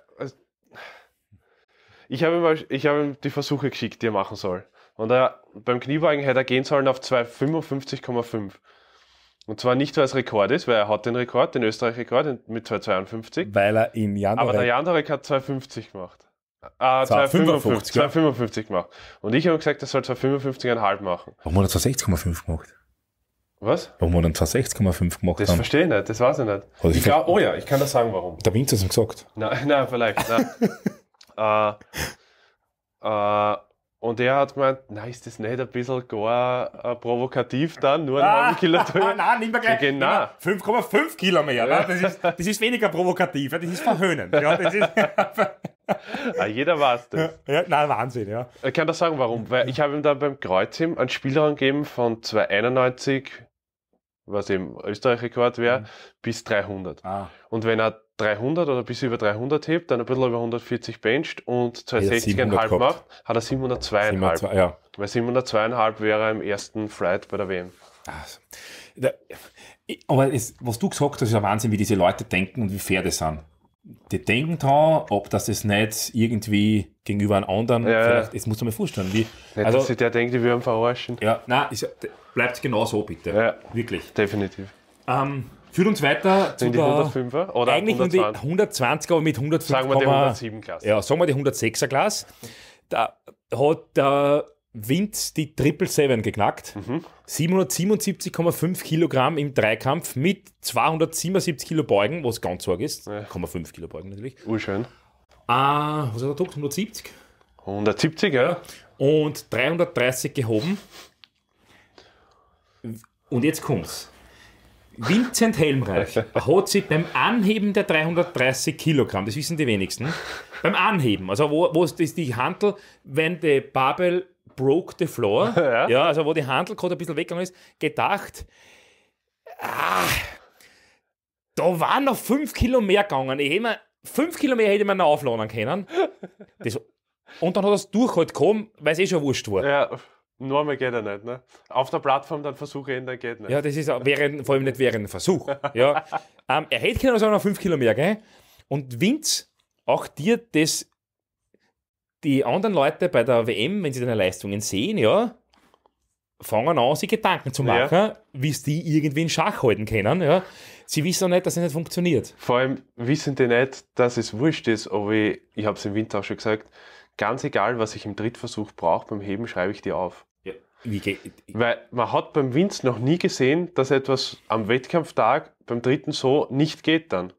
ich habe ihm, mal, ihm die Versuche geschickt, die er machen soll. Und er, beim Kniebeugen hätte er gehen sollen auf 255,5. Und zwar nicht, weil es Rekord ist, weil er hat den Rekord, den Österreich-Rekord mit 252. Weil er in Jandorek... Aber der Jandorek hat 250 gemacht. Ah, 255, 255 gemacht. Und ich habe gesagt, er soll 255,5 machen.
Warum hat er 260,5 gemacht? Was? Warum hat er 260,5 gemacht? Das haben? verstehe
ich nicht, das weiß ich nicht. Ich glaub, oh ja, ich kann das sagen, warum.
Der Winzer hat es gesagt.
Nein, [LAUGHS] nein, vielleicht. Nein. [LAUGHS] Äh, äh, und er hat gemeint, na, ist das nicht ein bisschen gar äh, provokativ dann, nur einen ah, halben Kilo drüber? [LAUGHS] Nein,
nimm mal gleich. Genau.
5,5 Kilo mehr. Ja. Ne? Das, ist, das ist weniger provokativ, das ist verhöhnend. Ja, das ist [LAUGHS] ah, jeder weiß das. Ja, nein, Wahnsinn, ja. Ich äh, kann da sagen, warum. Weil ich habe ihm dann beim Kreuzheben einen Spielraum gegeben von 2,91 was eben Österreich-Rekord wäre, mhm. bis 300. Ah. Und wenn er 300 oder bis über 300 hebt, dann ein bisschen über 140 bencht und 260,5 macht, hat er 702,5. Ja. Weil 702,5 wäre er im ersten Flight bei der WM. Also,
da, aber es, was du gesagt hast, ist ja Wahnsinn, wie diese Leute denken und wie fair das sind die denken dran, ob das es nicht irgendwie gegenüber einem anderen, ja, vielleicht, das muss man mir vorstellen. Wie, nicht, also, dass sich
der denkt, wir würden verarschen. Ja, nein, ist,
bleibt genau so bitte. Ja, Wirklich. Definitiv. Ähm, führt uns weiter zu in die 105er oder eigentlich 120. in die 120er, aber mit 105 er Sagen wir die 107 Klasse. Ja, sagen wir die 106er Klasse. Da hat der äh, Wind die Triple Seven geknackt. Mhm. 777,5 Kilogramm im Dreikampf mit 277 Kilo Beugen, was ganz arg ist. Ja. 0,5 Kilo Beugen natürlich. Urschön. Ah, was hat er gedruckt? 170? 170, ja. Und 330 gehoben. Und jetzt kommt's. Vincent Helmreich hat sich beim Anheben der 330 Kilogramm, das wissen die wenigsten, beim Anheben, also wo, wo ist die Handel, wenn die Babel Broke the Floor, [LAUGHS] ja. ja also wo die Handel gerade ein bisschen weggegangen ist, gedacht, ah, da waren noch fünf Kilo mehr gegangen. Ich hätte mir, fünf Kilo mehr hätte man noch aufladen können. Das, und dann hat er es durchgeholt gekommen, weil es eh schon wurscht war.
Ja. Nur Normal geht er nicht, ne? Auf der Plattform dann Versuche ändern geht nicht. Ja, das ist während, vor allem nicht während Versuch. [LAUGHS] Ja. ähm, er
hätte können also noch fünf Kilo mehr, gell? Und Vince, auch dir das die anderen Leute bei der WM, wenn sie deine Leistungen sehen, ja, fangen an, sich Gedanken zu machen, ja. wie sie die irgendwie in Schach halten können. Ja.
Sie wissen auch nicht, dass es nicht funktioniert. Vor allem wissen die nicht, dass es wurscht ist, aber ich, ich habe es im Winter auch schon gesagt, ganz egal, was ich im Drittversuch brauche, beim Heben schreibe ich die auf. Ja. Weil man hat beim Winz noch nie gesehen, dass etwas am Wettkampftag beim dritten so nicht geht dann.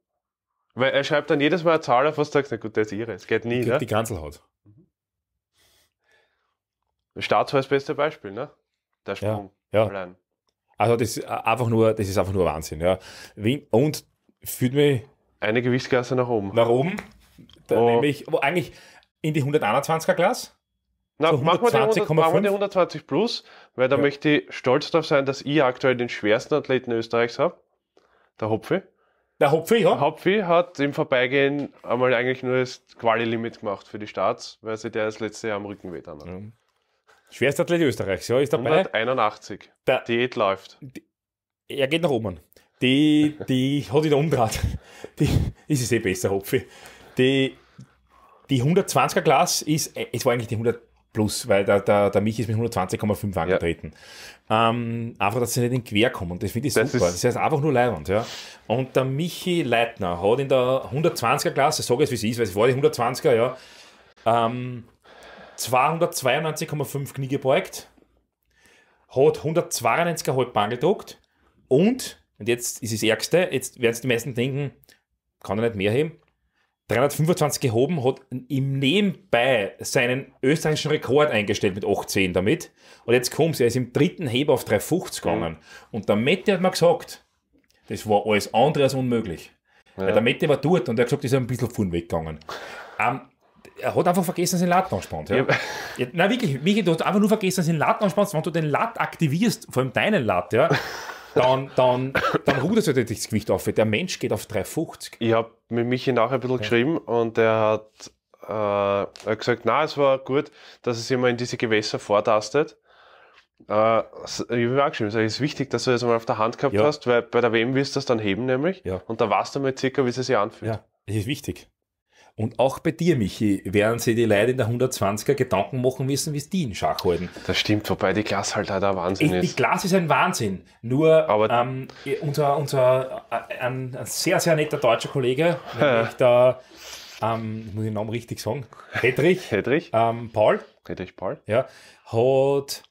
Weil er schreibt dann jedes Mal eine Zahl auf, was sagt, na gut, das ist ihre, es geht nie. Die, ne? die Kanzelhaut. Start war das beste Beispiel, ne? Der Sprung
ja, ja. allein. Also das ist einfach nur, das ist einfach nur Wahnsinn, ja.
Und fühlt mich eine Gewichtsklasse nach oben. Nach oben? Da oh.
ich, wo eigentlich in die 121er Klasse?
Na, so machen, wir 100, machen wir die 120 plus, weil da ja. möchte ich stolz darauf sein, dass ich aktuell den schwersten Athleten Österreichs habe. Der Hopfi. Der Hopfi, ja. Der Hopfi hat im Vorbeigehen einmal eigentlich nur das Quali-Limit gemacht für die Starts, weil sie der das letzte Jahr am Rücken weht. Mhm. Athlet
Österreichs, ja, ist dabei.
181. Der, Diät läuft. Die, er geht nach oben.
Die, die hat wieder umdraht. Die ist es eh besser, Hopfi. Die, die 120er Glas ist, äh, es war eigentlich die 100 plus, weil der, der, der Mich ist mit 120,5 angetreten. Ja. Ähm, einfach, dass sie nicht in Quer kommen. Das finde ich das super. Ist das heißt einfach nur Leihwand. Ja. Und der Michi Leitner hat in der 120er Klasse, ich sage es wie es ist, weil es war die 120er, ja, ähm, 292,5 Knie gebeugt, hat 192,5 Bank gedruckt und, und jetzt ist das Ärgste, jetzt werden es die meisten denken, kann er nicht mehr heben. 325 gehoben, hat im Nebenbei seinen österreichischen Rekord eingestellt mit 18 damit. Und jetzt kommt's, er ist im dritten Heber auf 350 gegangen. Und der Mette hat mir gesagt, das war alles andere als unmöglich. Ja. Weil der Mette war dort und er hat gesagt, das ist ein bisschen vorn weggegangen. Um, er hat einfach vergessen, seinen Latten anspannt. Ja. ja. nein, wirklich, Michi, du hast einfach nur vergessen, seinen Latten anspannst. Wenn du den Latt aktivierst, vor allem deinen Latt, ja, dann, dann, dann rudert sich das Gewicht auf. Der Mensch geht auf 3,50.
Ich habe mit Michi nachher ein bisschen ja. geschrieben und er hat, äh, er hat gesagt, na, es war gut, dass es immer in diese Gewässer vortastet. Äh, ich habe auch geschrieben, es ist wichtig, dass du das mal auf der Hand gehabt ja. hast, weil bei der WM wirst du das dann heben nämlich und da warst du mal circa, wie es sich anfühlt. Ja,
das ist wichtig. Und auch bei dir, Michi, werden sie die Leute in der 120er Gedanken machen müssen, wie es die in Schach halten. Das stimmt, wobei die Glas halt auch ein Wahnsinn ist. Die Glas ist ein Wahnsinn. Nur ähm, unser, unser äh, ein, ein, sehr, sehr netter deutscher Kollege, [LAUGHS] nämlich der, ähm, ich muss den Namen richtig sagen, Hedrich. [LAUGHS] Hedrich. Ähm, Paul. Hedrich Paul. Ja, hat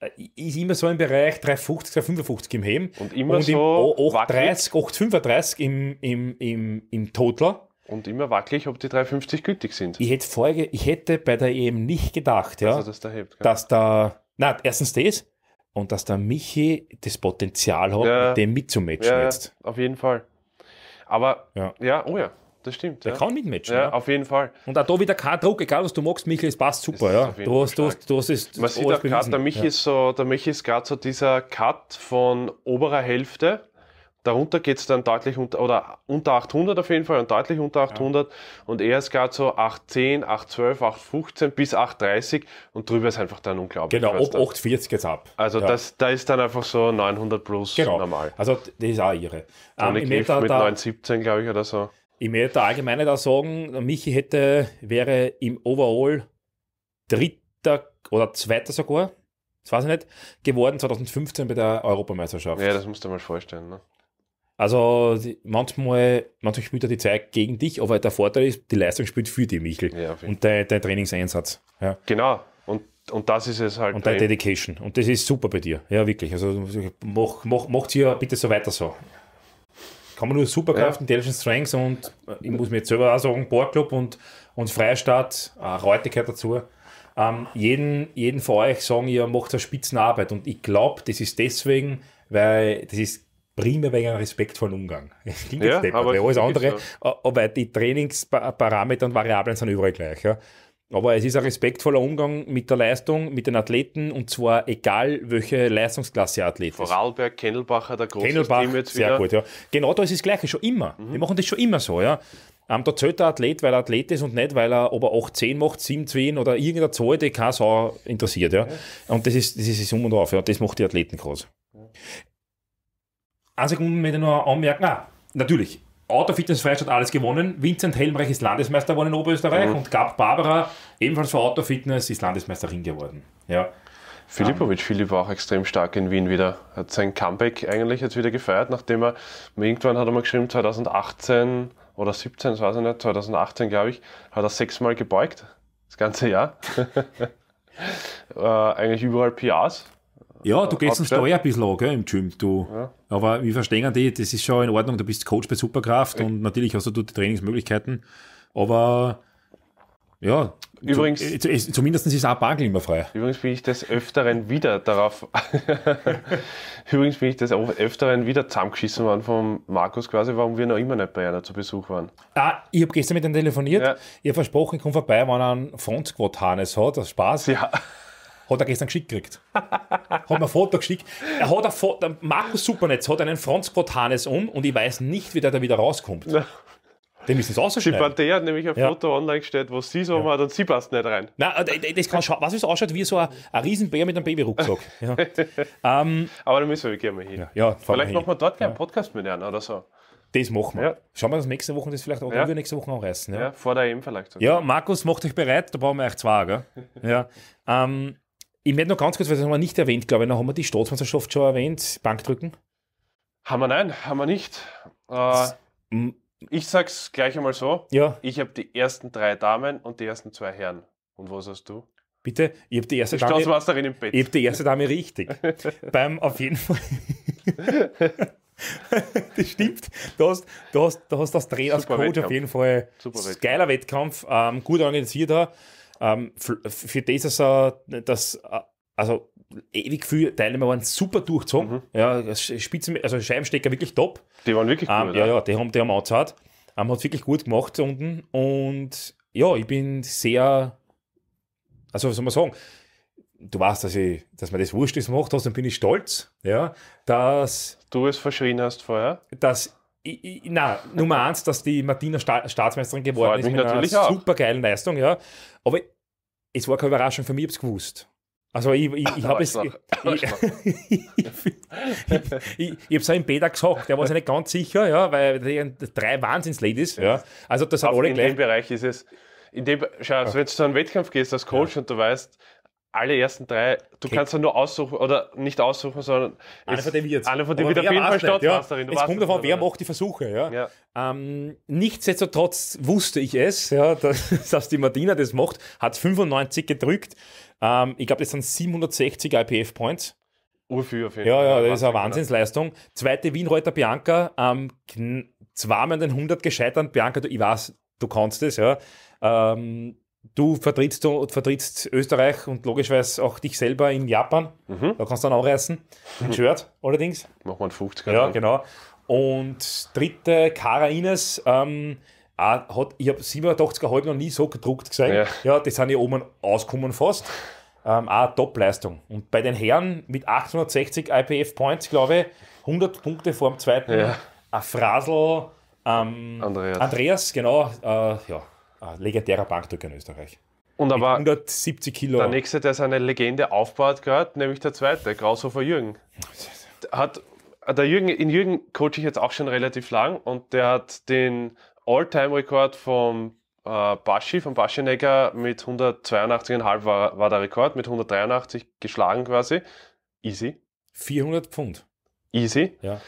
äh, ist immer so im Bereich 350, 355 im Heben. Und immer und so 830, 835 im, im, im, im Total. Und immer wackelig, ob die 350 gültig sind. Ich hätte, vorige, ich hätte bei der EM nicht gedacht, ja, also, dass, der hebt, dass da, na, erstens das und dass der Michi das Potenzial hat, ja. mit dem mitzumatchen ja, jetzt.
Auf jeden Fall. Aber, ja, ja oh ja, das stimmt. Der ja. kann mitmatchen. Ja, ja, auf jeden Fall. Und auch da wieder kein Druck, egal was du magst, Michi, es passt super.
Es ja. Du hast, du, hast, du, hast, es. Man sieht auch gerade, der Michi ja. ist
so, der Michi ist gerade so dieser Cut von oberer Hälfte Darunter geht es dann deutlich unter, oder unter 800 auf jeden Fall und deutlich unter 800. Ja. Und er ist gerade so 810, 812, 815 bis 830 und drüber ist einfach dann unglaublich. Genau, ab 840 geht's ab. Also ja. das, da ist dann einfach so 900 plus genau. normal. Also das ist auch ihre.
Ähm, ich mit da, 917, glaube ich, oder so. Ich möchte da allgemein da sagen, Michi hätte, wäre im Overall dritter oder zweiter sogar, das weiß ich nicht, geworden 2015 bei der Europameisterschaft. Ja, das musst du dir mal vorstellen. Ne? Also manchmal, manchmal spielt er die Zeit gegen dich, aber der Vorteil ist, die Leistung spielt für dich, Michel. Ja, und dein, dein Trainingseinsatz. Ja.
Genau. Und, und das ist es halt. Und deine
Dedication. Und das ist super bei dir. Ja, wirklich. Also mach, mach, macht hier bitte so weiter so. Kann man nur Superkraft, ja. Intelligence Strengths und ich muss mir jetzt selber auch sagen, Boardclub und, und Freistaat, ah, Reutigkeit dazu. Ähm, jeden, jeden von euch sagen, ihr macht eine Spitzenarbeit. Und ich glaube, das ist deswegen, weil das ist primär wegen einem respektvollen Umgang. Das [LAUGHS] klingt ja, jetzt aber weil alles andere, so. aber die Trainingsparameter und Variablen sind überall gleich. Ja. Aber es ist ein respektvoller Umgang mit der Leistung, mit den Athleten und zwar egal, welche Leistungsklasse Athlet ist.
Vorarlberg, Kennelbacher, der große Kennelbach, Team jetzt wieder. sehr gut, ja.
Genau da ist das Gleiche, schon immer. Mhm. Die machen das schon immer so, ja. Ähm, da zählt der Athlet, weil er Athlet ist und nicht, weil er ob er 8, 10 macht, 7, 10 oder irgendeine Zahl, die keine Sau interessiert, ja. Und das ist, das ist um und auf, ja. Das macht die Athleten groß. Sekunden möchte ich nur anmerken, ah, natürlich, Autofitness Freistadt alles gewonnen. Vincent Helmreich ist Landesmeister geworden in Oberösterreich mhm. und Gab Barbara, ebenfalls für Autofitness, ist Landesmeisterin geworden.
Ja. Filipovic, Philipp war auch extrem stark in Wien wieder. Hat sein Comeback eigentlich jetzt wieder gefeiert, nachdem er irgendwann hat er mal geschrieben, 2018 oder 17, das weiß ich nicht, 2018 glaube ich, hat er sechsmal gebeugt. Das ganze Jahr. [LAUGHS] äh, eigentlich überall PRs ja, du gehst uns da ein
bisschen an, gell, im Gym. Du. Ja. Aber wir verstehen dich, das ist schon in Ordnung. Du bist Coach bei Superkraft Echt? und natürlich hast du die Trainingsmöglichkeiten. Aber
ja, übrigens, äh, zu, äh, zumindest ist auch Bankel immer frei. Übrigens bin ich des Öfteren wieder darauf. [LAUGHS] übrigens bin ich des Öfteren wieder zusammengeschissen worden vom Markus quasi, warum wir noch immer nicht bei einer zu Besuch waren. Ah, ich habe gestern mit ihm telefoniert. Ja. Ich
versprochen, ich komme vorbei, wenn er einen Front-Squad-Harness hat. Das Spaß. Ja. Hat er gestern geschickt gekriegt. hat mir ein Foto geschickt. Er hat ein Foto, Markus Supernetz hat einen Franz Cortanes um und ich weiß nicht, wie der da wieder rauskommt. Ja. Den müssen sie ausschneiden. Die Partei hat nämlich ein ja. Foto online gestellt,
was sie so ja. hat und sie passt nicht rein. Nein, äh, das kann schauen. Was es ausschaut, wie so ein, ein Riesenbär mit einem Babyrucksack. Ja. um, [LAUGHS] ähm, Aber da müssen wir gerne mal hin. Ja, vielleicht machen wir dort gerne einen Podcast mit einer oder so.
Das machen wir. Ja. Schauen wir, dass nächste Woche das vielleicht auch ja. über nächste Woche anreißen. Ja. ja,
vor der EM vielleicht. Sogar. Ja,
Markus, macht euch bereit, da brauchen wir euch zwei, gell? ja. Ähm, ich möchte noch ganz kurz, weil das haben wir nicht erwähnt, glaube ich, noch haben wir die Staatsmeisterschaft schon erwähnt, Bankdrücken.
Haben wir nein, haben wir nicht. Äh, ich sag's gleich einmal so. Ja. Ich habe die ersten drei Damen und die ersten zwei Herren. Und was hast du? Bitte, ich habe die erste Dame. Staatsmeisterin im Bett. Ich habe die erste Dame richtig. [LAUGHS] Beim auf jeden Fall. [LAUGHS] das
stimmt. Du hast, du hast, du hast das Dreh als Coach Wettkampf. auf jeden Fall. Super geiler Wettkampf, ähm, gut Auch. Ähm, für, das ist äh, das, also ewig viele Teilnehmer waren super durchgezogen. Mhm. Ja, Spitzen, also Scheibenstecker wirklich top. Die waren wirklich ähm, gut. Ähm, ja, ja, die haben, die haben angezahlt. Ähm, hat wirklich gut gemacht unten. Und ja, ich bin sehr, also was soll man sagen, du weißt, dass, ich, dass mir das wurscht ist, macht dann bin ich stolz, ja, dass du es verschrien hast vorher. Dass na, Nummer eins, dass die Martina Sta Staatsmeisterin geworden ist. Natürlich super supergeilen Leistung, ja. Aber es war keine Überraschung für mich, ich hab's gewusst. Also ich, ich, ich [LAUGHS] habe es. [LAUGHS] Ich, ich, ich es auch im Beta gesagt, der war sich nicht ganz
sicher, ja, weil die drei Wahnsinns-Ladies. Ja. Also das hat alle in gleich. In dem Bereich ist es. In dem, schau, also wenn du zu einem Wettkampf gehst als Coach ja. und du weißt, alle ersten drei, du Cake. kannst ja nur aussuchen, oder nicht aussuchen, sondern eine von denen wird, eine von denen wird auf jeden Fall Stadtmeisterin. Ja. Es kommt davon, wer
macht die Versuche. Ja. ja. Ähm, nichtsdestotrotz wusste ich es, ja, [LAUGHS] dass, dass, die Martina das macht, hat 95 gedrückt. Ähm, ich glaube, das sind 760 IPF-Points.
Urfür auf jeden Ja, ja, das ist eine genau.
Wahnsinnsleistung. Zweite Wienreuter Bianca, ähm, zweimal den 100 gescheitert. Bianca, du, ich weiß, du kannst es, ja. Ähm, Du vertrittst, du vertrittst Österreich und logischerweise auch dich selber in Japan. Mhm. Da kannst du dann auch reißen. Ein mhm. Shirt allerdings. Mach mal einen 50er. Ja, genau. Und dritte, Kara Ines. Ähm, äh, hat, ich habe 87,5 noch nie so gedruckt gesehen. Ja. ja, das sind ja oben auskommen fast. Ähm, auch Top-Leistung. Und bei den Herren mit 860 IPF Points, glaube ich, 100 Punkte vor dem zweiten. Ja. Ein Frasel. Ähm, Andreas. Andreas. genau. Äh, ja äh, legendärer Bankdrücker in Österreich.
Und aber 170 Kilo. Der nächste, der seine Legende aufbaut gehört nämlich der zweite, Graushofer Jürgen. Hat, der Jürgen, in Jürgen coache ich jetzt auch schon relativ lang und der hat den All-Time-Rekord vom äh, Baschi, von Baschenegger mit 182,5 war, war der Rekord, mit 183 geschlagen quasi. Easy. 400 Pfund. Easy. Ja.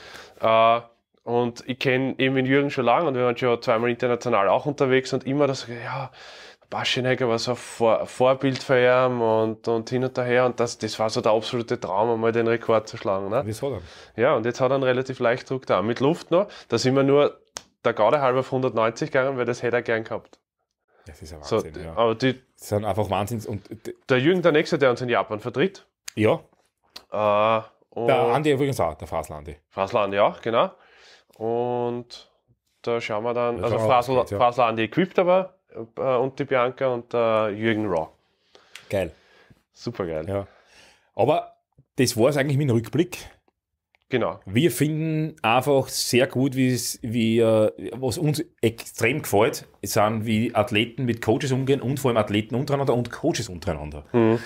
Äh, und ich kenne eben den Jürgen schon lange und wir waren schon zweimal international auch unterwegs und immer das, ja, Baschenegger war so ein Vor Vorbild für ihn und, und hin und her und das, das war so der absolute Traum, einmal den Rekord zu schlagen. Ne? Wieso dann? Ja, und jetzt hat er einen relativ leichten Druck da. Mit Luft noch, da sind wir nur der Garde halb auf 190 gegangen, weil das hätte er gern gehabt. Das ist ja Wahnsinn, so, ja. Aber die, das sind einfach Wahnsinns. Und, der Jürgen, der Nächste, der uns in Japan vertritt. Ja. Äh, der Andi übrigens auch, der Faslandi. Faslandi, ja, genau. Und da schauen wir dann, also Frasel, geht, ja. Frasel an die Equipped aber äh, und die Bianca und äh, Jürgen Raw. Geil. Super geil. Ja. Aber
das war es eigentlich mit dem Rückblick. Genau. Wir finden einfach sehr gut, wie, äh, was uns extrem gefällt, sind, wie Athleten mit Coaches umgehen und vor allem Athleten untereinander und Coaches untereinander. Mhm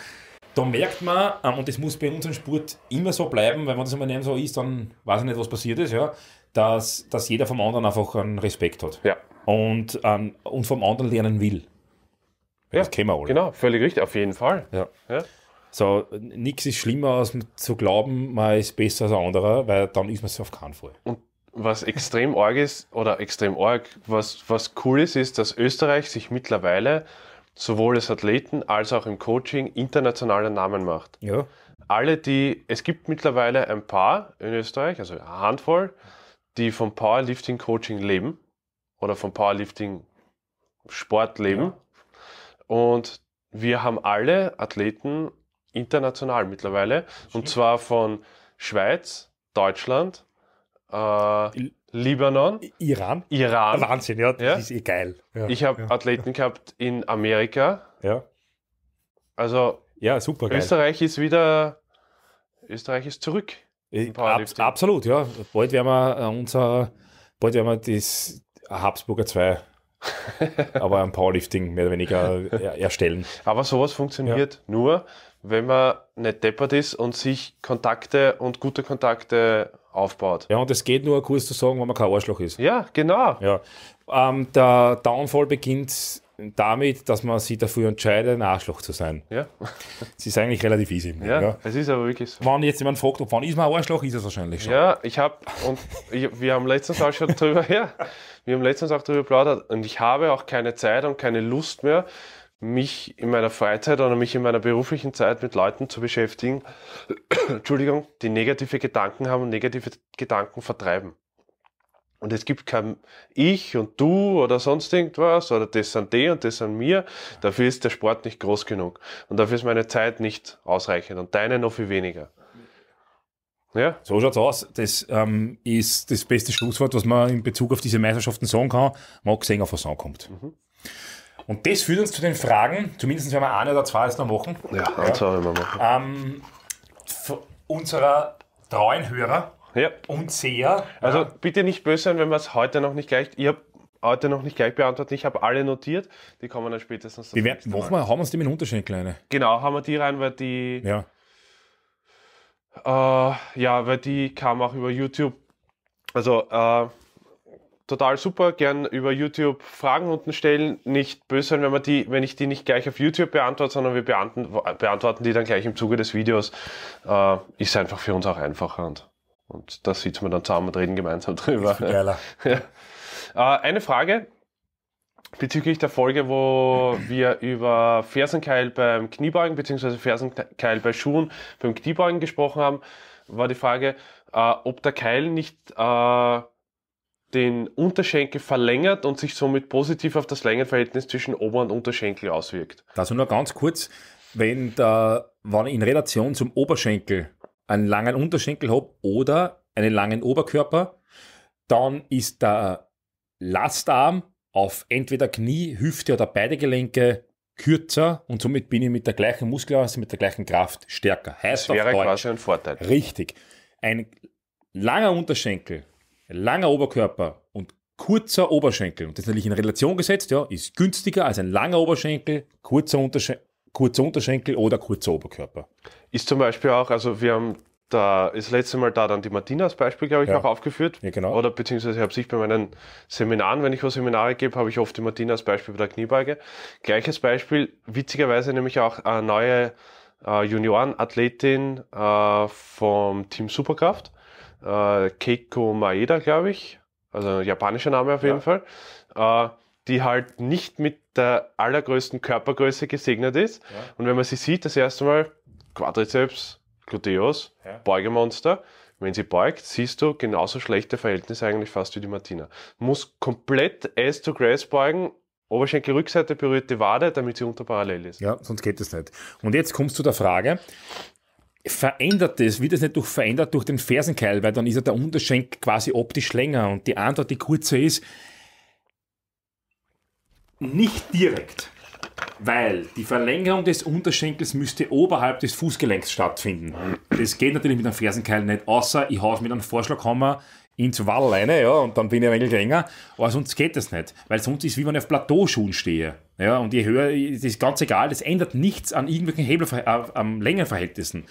da merkt man, ähm, und das muss bei unserem Sport immer so bleiben, weil wenn das immer so ist, dann weiß ich nicht, was passiert ist, ja, dass, dass jeder vom anderen einfach einen Respekt hat. Ja. Und, ähm, und vom anderen lernen will. Ja, das kennen wir alle. Genau, völlig richtig, auf jeden Fall. Ja. ja. So, nichts ist schlimmer, als zu glauben, man ist besser als ein anderer, weil dann ist man es auf keinen Fall. Und
was extrem arg ist, oder extrem arg, was, was cool ist, ist, dass Österreich sich mittlerweile sowohl als Athleten als auch im Coaching internationalen Namen macht. Ja. Alle, die, es gibt mittlerweile ein paar in Österreich, also eine Handvoll, die vom Powerlifting Coaching leben oder vom Powerlifting Sport leben. Ja. Und wir haben alle Athleten international mittlerweile, und zwar von Schweiz, Deutschland, äh, Libanon, Iran. Iran. Wahnsinn, ja, das Ja. ist eh geil. Ja, Ich habe ja. Athleten gehabt in Amerika. Ja, Also ja super geil. Österreich ist wieder, Österreich ist zurück. Ab,
absolut, ja. Bald werden wir äh, unser, bald werden wir das Habsburger 2 [LAUGHS] aber ein Powerlifting mehr oder
weniger erstellen. Aber sowas funktioniert ja. nur, wenn man nicht deppert ist und sich Kontakte und gute Kontakte aufbaut. Ja, und es geht nur kurz zu sagen, wenn man kein Arschloch ist. Ja, genau. Ja. Ähm, der Downfall beginnt damit,
dass man sich dafür entscheidet, ein Arschloch zu sein. Ja. Es ist eigentlich relativ easy. Ja, ja, es ist aber wirklich so. Wenn jetzt jemand fragt, ob wann ist man ein Arschloch, ist es wahrscheinlich schon.
Ja, ich habe, und ich, wir haben letztens auch schon drüber, [LAUGHS] ja, wir haben letztens auch drüber plaudert und ich habe auch keine Zeit und keine Lust mehr, mich in meiner Freizeit oder mich in meiner beruflichen Zeit mit Leuten zu beschäftigen, [COUGHS] Entschuldigung, die negative Gedanken haben und negative Gedanken vertreiben. Und es gibt kein Ich und Du oder sonst irgendwas oder das sind die und das sind mir. Dafür ist der Sport nicht groß genug. Und dafür ist meine Zeit nicht ausreichend und deine noch viel weniger. Ja. So schaut's aus.
Das ähm, ist das beste Schlusswort, was man in Bezug auf diese Meisterschaften sagen kann. Mal gesehen, auf was ankommt. Mhm. Und das führt uns zu den Fragen. Zumindest werden wir eine oder zwei jetzt noch machen. Ja, ja. zwei werden wir machen. Ähm, unserer treuen Hörer ja. Und sehr.
Also bitte nicht böse sein, wenn wir es heute noch nicht gleich. Ich heute noch nicht gleich beantwortet. Ich habe alle notiert. Die kommen dann spätestens. Wir werden, machen wir, haben
uns die mit Unterschied kleine.
Genau, haben wir die rein, weil die. Ja. Äh, ja, weil die kam auch über YouTube. Also äh, total super. Gern über YouTube Fragen unten stellen. Nicht böse sein, wenn, wir die, wenn ich die nicht gleich auf YouTube beantworte, sondern wir beantworten, beantworten die dann gleich im Zuge des Videos. Äh, ist einfach für uns auch einfacher. Und und da sitzen wir dann zusammen und reden gemeinsam [LAUGHS] drüber. Geiler. Ja. Äh, eine Frage bezüglich der Folge, wo wir über Fersenkeil beim Kniebeugen bzw. Fersenkeil bei Schuhen beim Kniebeugen gesprochen haben, war die Frage, äh, ob der Keil nicht äh, den Unterschenkel verlängert und sich somit positiv auf das Längenverhältnis zwischen Ober- und Unterschenkel auswirkt. Also nur ganz kurz, wenn der, wenn in Relation zum Oberschenkel
einen langen Unterschenkel habe oder einen langen Oberkörper, dann ist der Lastarm auf entweder Knie, Hüfte oder beide Gelenke kürzer und somit bin ich mit der gleichen Muskelmasse, mit der gleichen Kraft stärker. Heißt das wäre quasi ein Vorteil. Richtig. Ein langer Unterschenkel, langer Oberkörper und kurzer Oberschenkel, und das ist natürlich in Relation gesetzt, ja, ist günstiger als ein langer Oberschenkel, kurzer, Untersche kurzer Unterschenkel oder kurzer Oberkörper.
Ist zum Beispiel auch, also wir haben da ist letzte Mal da dann die Martina als Beispiel, glaube ich, ja. auch aufgeführt. Ja, genau. Oder beziehungsweise habe ich bei meinen Seminaren, wenn ich was Seminare gebe, habe ich oft die Martina als Beispiel bei der Kniebeuge. Gleiches Beispiel, witzigerweise nämlich auch eine neue äh, Juniorenathletin äh, vom Team Superkraft, äh, Keiko Maeda, glaube ich. Also japanischer Name auf jeden ja. Fall. Äh, die halt nicht mit der allergrößten Körpergröße gesegnet ist. Und wenn man sie sieht, das erste Mal, Quadrizeps, Gluteus, ja. Beugemonster. Wenn sie beugt, siehst du genauso schlechte Verhältnisse eigentlich fast wie die Martina. Muss komplett Ass to Grass beugen, Oberschenkel Rückseite berührt die Wade, damit sie unterparallel ist. Ja, sonst geht es nicht. Und jetzt kommst du der Frage,
verändert es, wird es nicht durch verändert durch den Fersenkeil, weil dann ist ja der Unterschenk quasi optisch länger und die Antwort, die kurze ist, nicht direkt. Weil die Verlängerung des Unterschenkels müsste oberhalb des Fußgelenks stattfinden. Das geht natürlich mit einem Fersenkeil nicht, außer ich haue mit einem Vorschlaghammer ins Wall rein, ja, und dann bin ich ein wenig länger. Aber sonst geht das nicht, weil sonst ist es wie wenn ich auf Plateauschuhen stehe. Ja, und je höher, das ist ganz egal, das ändert nichts an irgendwelchen Hebelver äh, Längenverhältnissen.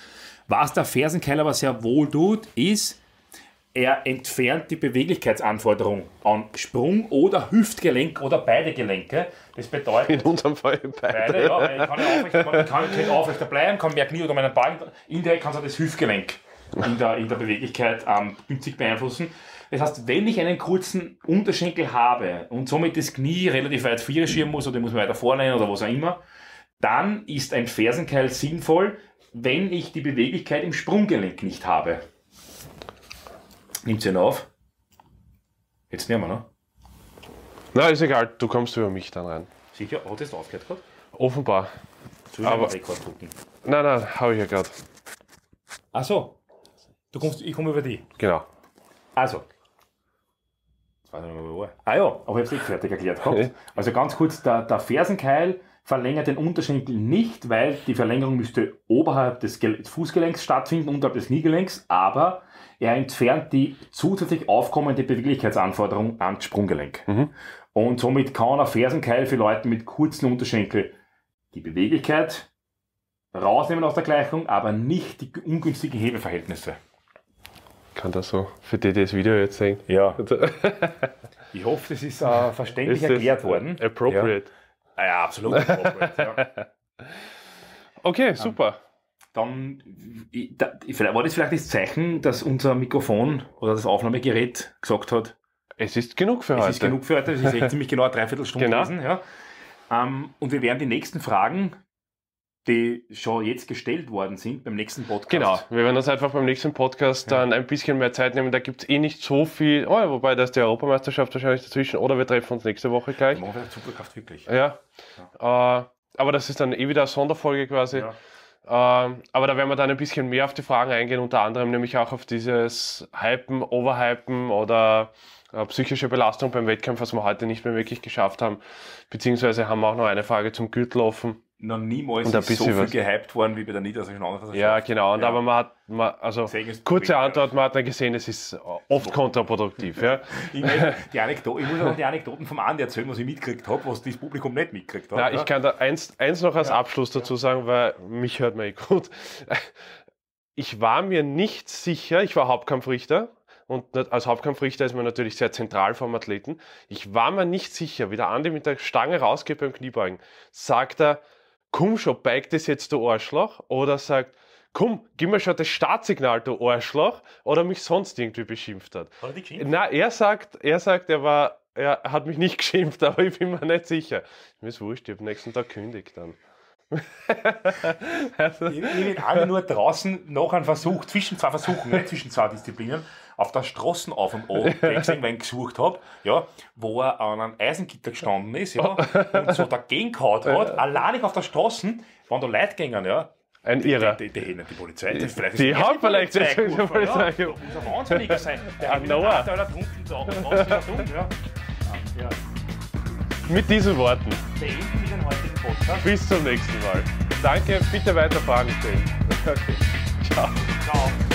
Was der Fersenkeil aber sehr wohl tut, ist, er entfernt die Beweglichkeitsanforderung an Sprung oder Hüftgelenk oder beide Gelenke. Das bedeutet. In unserem Fall beide. beide ja, ich kann, ja aufrechter, kann, aufrechter bleiben, kann mehr Knie oder meinen Ballen. Indirekt kann es auch das Hüftgelenk in der, in der Beweglichkeit ähm, günstig beeinflussen. Das heißt, wenn ich einen kurzen Unterschenkel habe und somit das Knie relativ weit vierschieben muss oder muss man weiter vorne oder was auch immer, dann ist ein Fersenkeil sinnvoll, wenn ich die Beweglichkeit im
Sprunggelenk nicht habe. Nimmt sie ihn auf. Jetzt nehmen wir, ne? Na, ist egal, du kommst über mich dann rein. Sicher? Hat es aufgehört gerade? Offenbar. Soll ich Aber, Rekord drücken? Nein, nein, habe ich ja gerade. Ach so. Du kommst, ich komme über die. Genau. Also.
Jetzt weiß ich nicht mehr, wo ich war. Ah ja, aber ich habe es eh nicht fertig erklärt. gehabt. [LAUGHS] Also ganz kurz, der, der Fersenkeil verlängert den Unterschenkel nicht, weil die Verlängerung müsste oberhalb des Fußgelenks stattfinden, unterhalb des Kniegelenks, aber er entfernt die zusätzlich aufkommende Beweglichkeitsanforderung ans Sprunggelenk. Mhm. Und somit kann ein Fersenkeil für Leute mit kurzen Unterschenkel die Beweglichkeit rausnehmen aus der Gleichung, aber nicht die ungünstigen Hebeverhältnisse.
kann das so für die, die das Video jetzt sehen? Ja.
[LAUGHS] ich hoffe, das ist äh, verständlich ist erklärt worden. Appropriate. Ja. Ah ja, absolut.
[LAUGHS]
Okay, ähm, super. Dann, war das vielleicht das Zeichen, dass unser Mikrofon oder das Aufnahmegerät gesagt hat, es ist genug für es heute. Es ist genug für heute, es ist [LAUGHS] ziemlich genau eine Dreiviertelstunde genau. gewesen. Ja. Ähm, und wir werden die nächsten Fragen die schon jetzt gestellt worden sind beim nächsten Podcast. Genau,
wir werden uns einfach beim nächsten Podcast ja. dann ein bisschen mehr Zeit nehmen. Da gibt es eh nicht so viel, oh, wobei da ist die Europameisterschaft wahrscheinlich dazwischen oder wir treffen uns nächste Woche gleich. machen wir Superkraft wirklich. Ja, ja. Äh, aber das ist dann eh wieder eine Sonderfolge quasi. Ja. Ähm, aber da werden wir dann ein bisschen mehr auf die Fragen eingehen, unter anderem nämlich auch auf dieses Hypen, Overhypen oder äh, psychische Belastung beim Wettkampf, was wir heute nicht mehr wirklich geschafft haben. Beziehungsweise haben wir auch noch eine Frage zum Gürtel offen noch niemals so viel was. gehypt worden wie bei der niederösterreichischen Landesverschaft. Ja, genau. Und ja. aber man hat, man, also kurze Antwort, man hat dann gesehen, es ist oft kontraproduktiv. ja. [LAUGHS] ich,
die Anekdote, ich muss auch die Anekdoten vom Andi erzählen, was ich mitgekriegt habe, was das Publikum nicht mitgekriegt hat. Nein, ja. ich kann
da eins, eins noch als ja. Abschluss dazu sagen, weil mich hört man eh gut. [LAUGHS] Ich war mir nicht sicher, ich war Hauptkampfrichter, und als Hauptkampfrichter ist man natürlich sehr zentral vom Athleten. Ich war mir nicht sicher, wie der Andi mit der Stange rausgeht beim Kniebeugen. Sagt er, komm schon, bike das jetzt, du Arschloch, oder sagt, komm, gib mir schon das Startsignal, du Arschloch, oder mich sonst irgendwie beschimpft hat. Hat er dich geschimpft? Nein, er sagt, er sagt, er war, er hat mich nicht [LAUGHS] geschimpft, aber ich bin mir nicht sicher. Mir ist wurscht, ich habe nächsten Tag kündigt dann. also, [LAUGHS] ich,
ich alle nur draußen noch einen Versuch, zwischen zwei Versuchen, nicht zwischen zwei Disziplinen, auf der Straße auf dem Ohr gesehen, weil ich gesucht habe, ja, wo er an einem Eisengitter gestanden ist, ja, [LAUGHS] und so dagegen gehauen hat, alleinig auf der Straße, waren da Leute gegangen, ja, ein Irrer. Die, die, die, die, Polizei. Die, vielleicht die haben vielleicht die Polizei. Die Polizei. Ja, muss ein Wahnsinniger sein. [LAUGHS] Der hat Noah. Der
Mit diesen Worten.
Beenden wir den heutigen
Podcast. Bis zum nächsten Mal. Danke, bitte weiter Fragen stellen. [LAUGHS] Okay. Ciao. Ciao.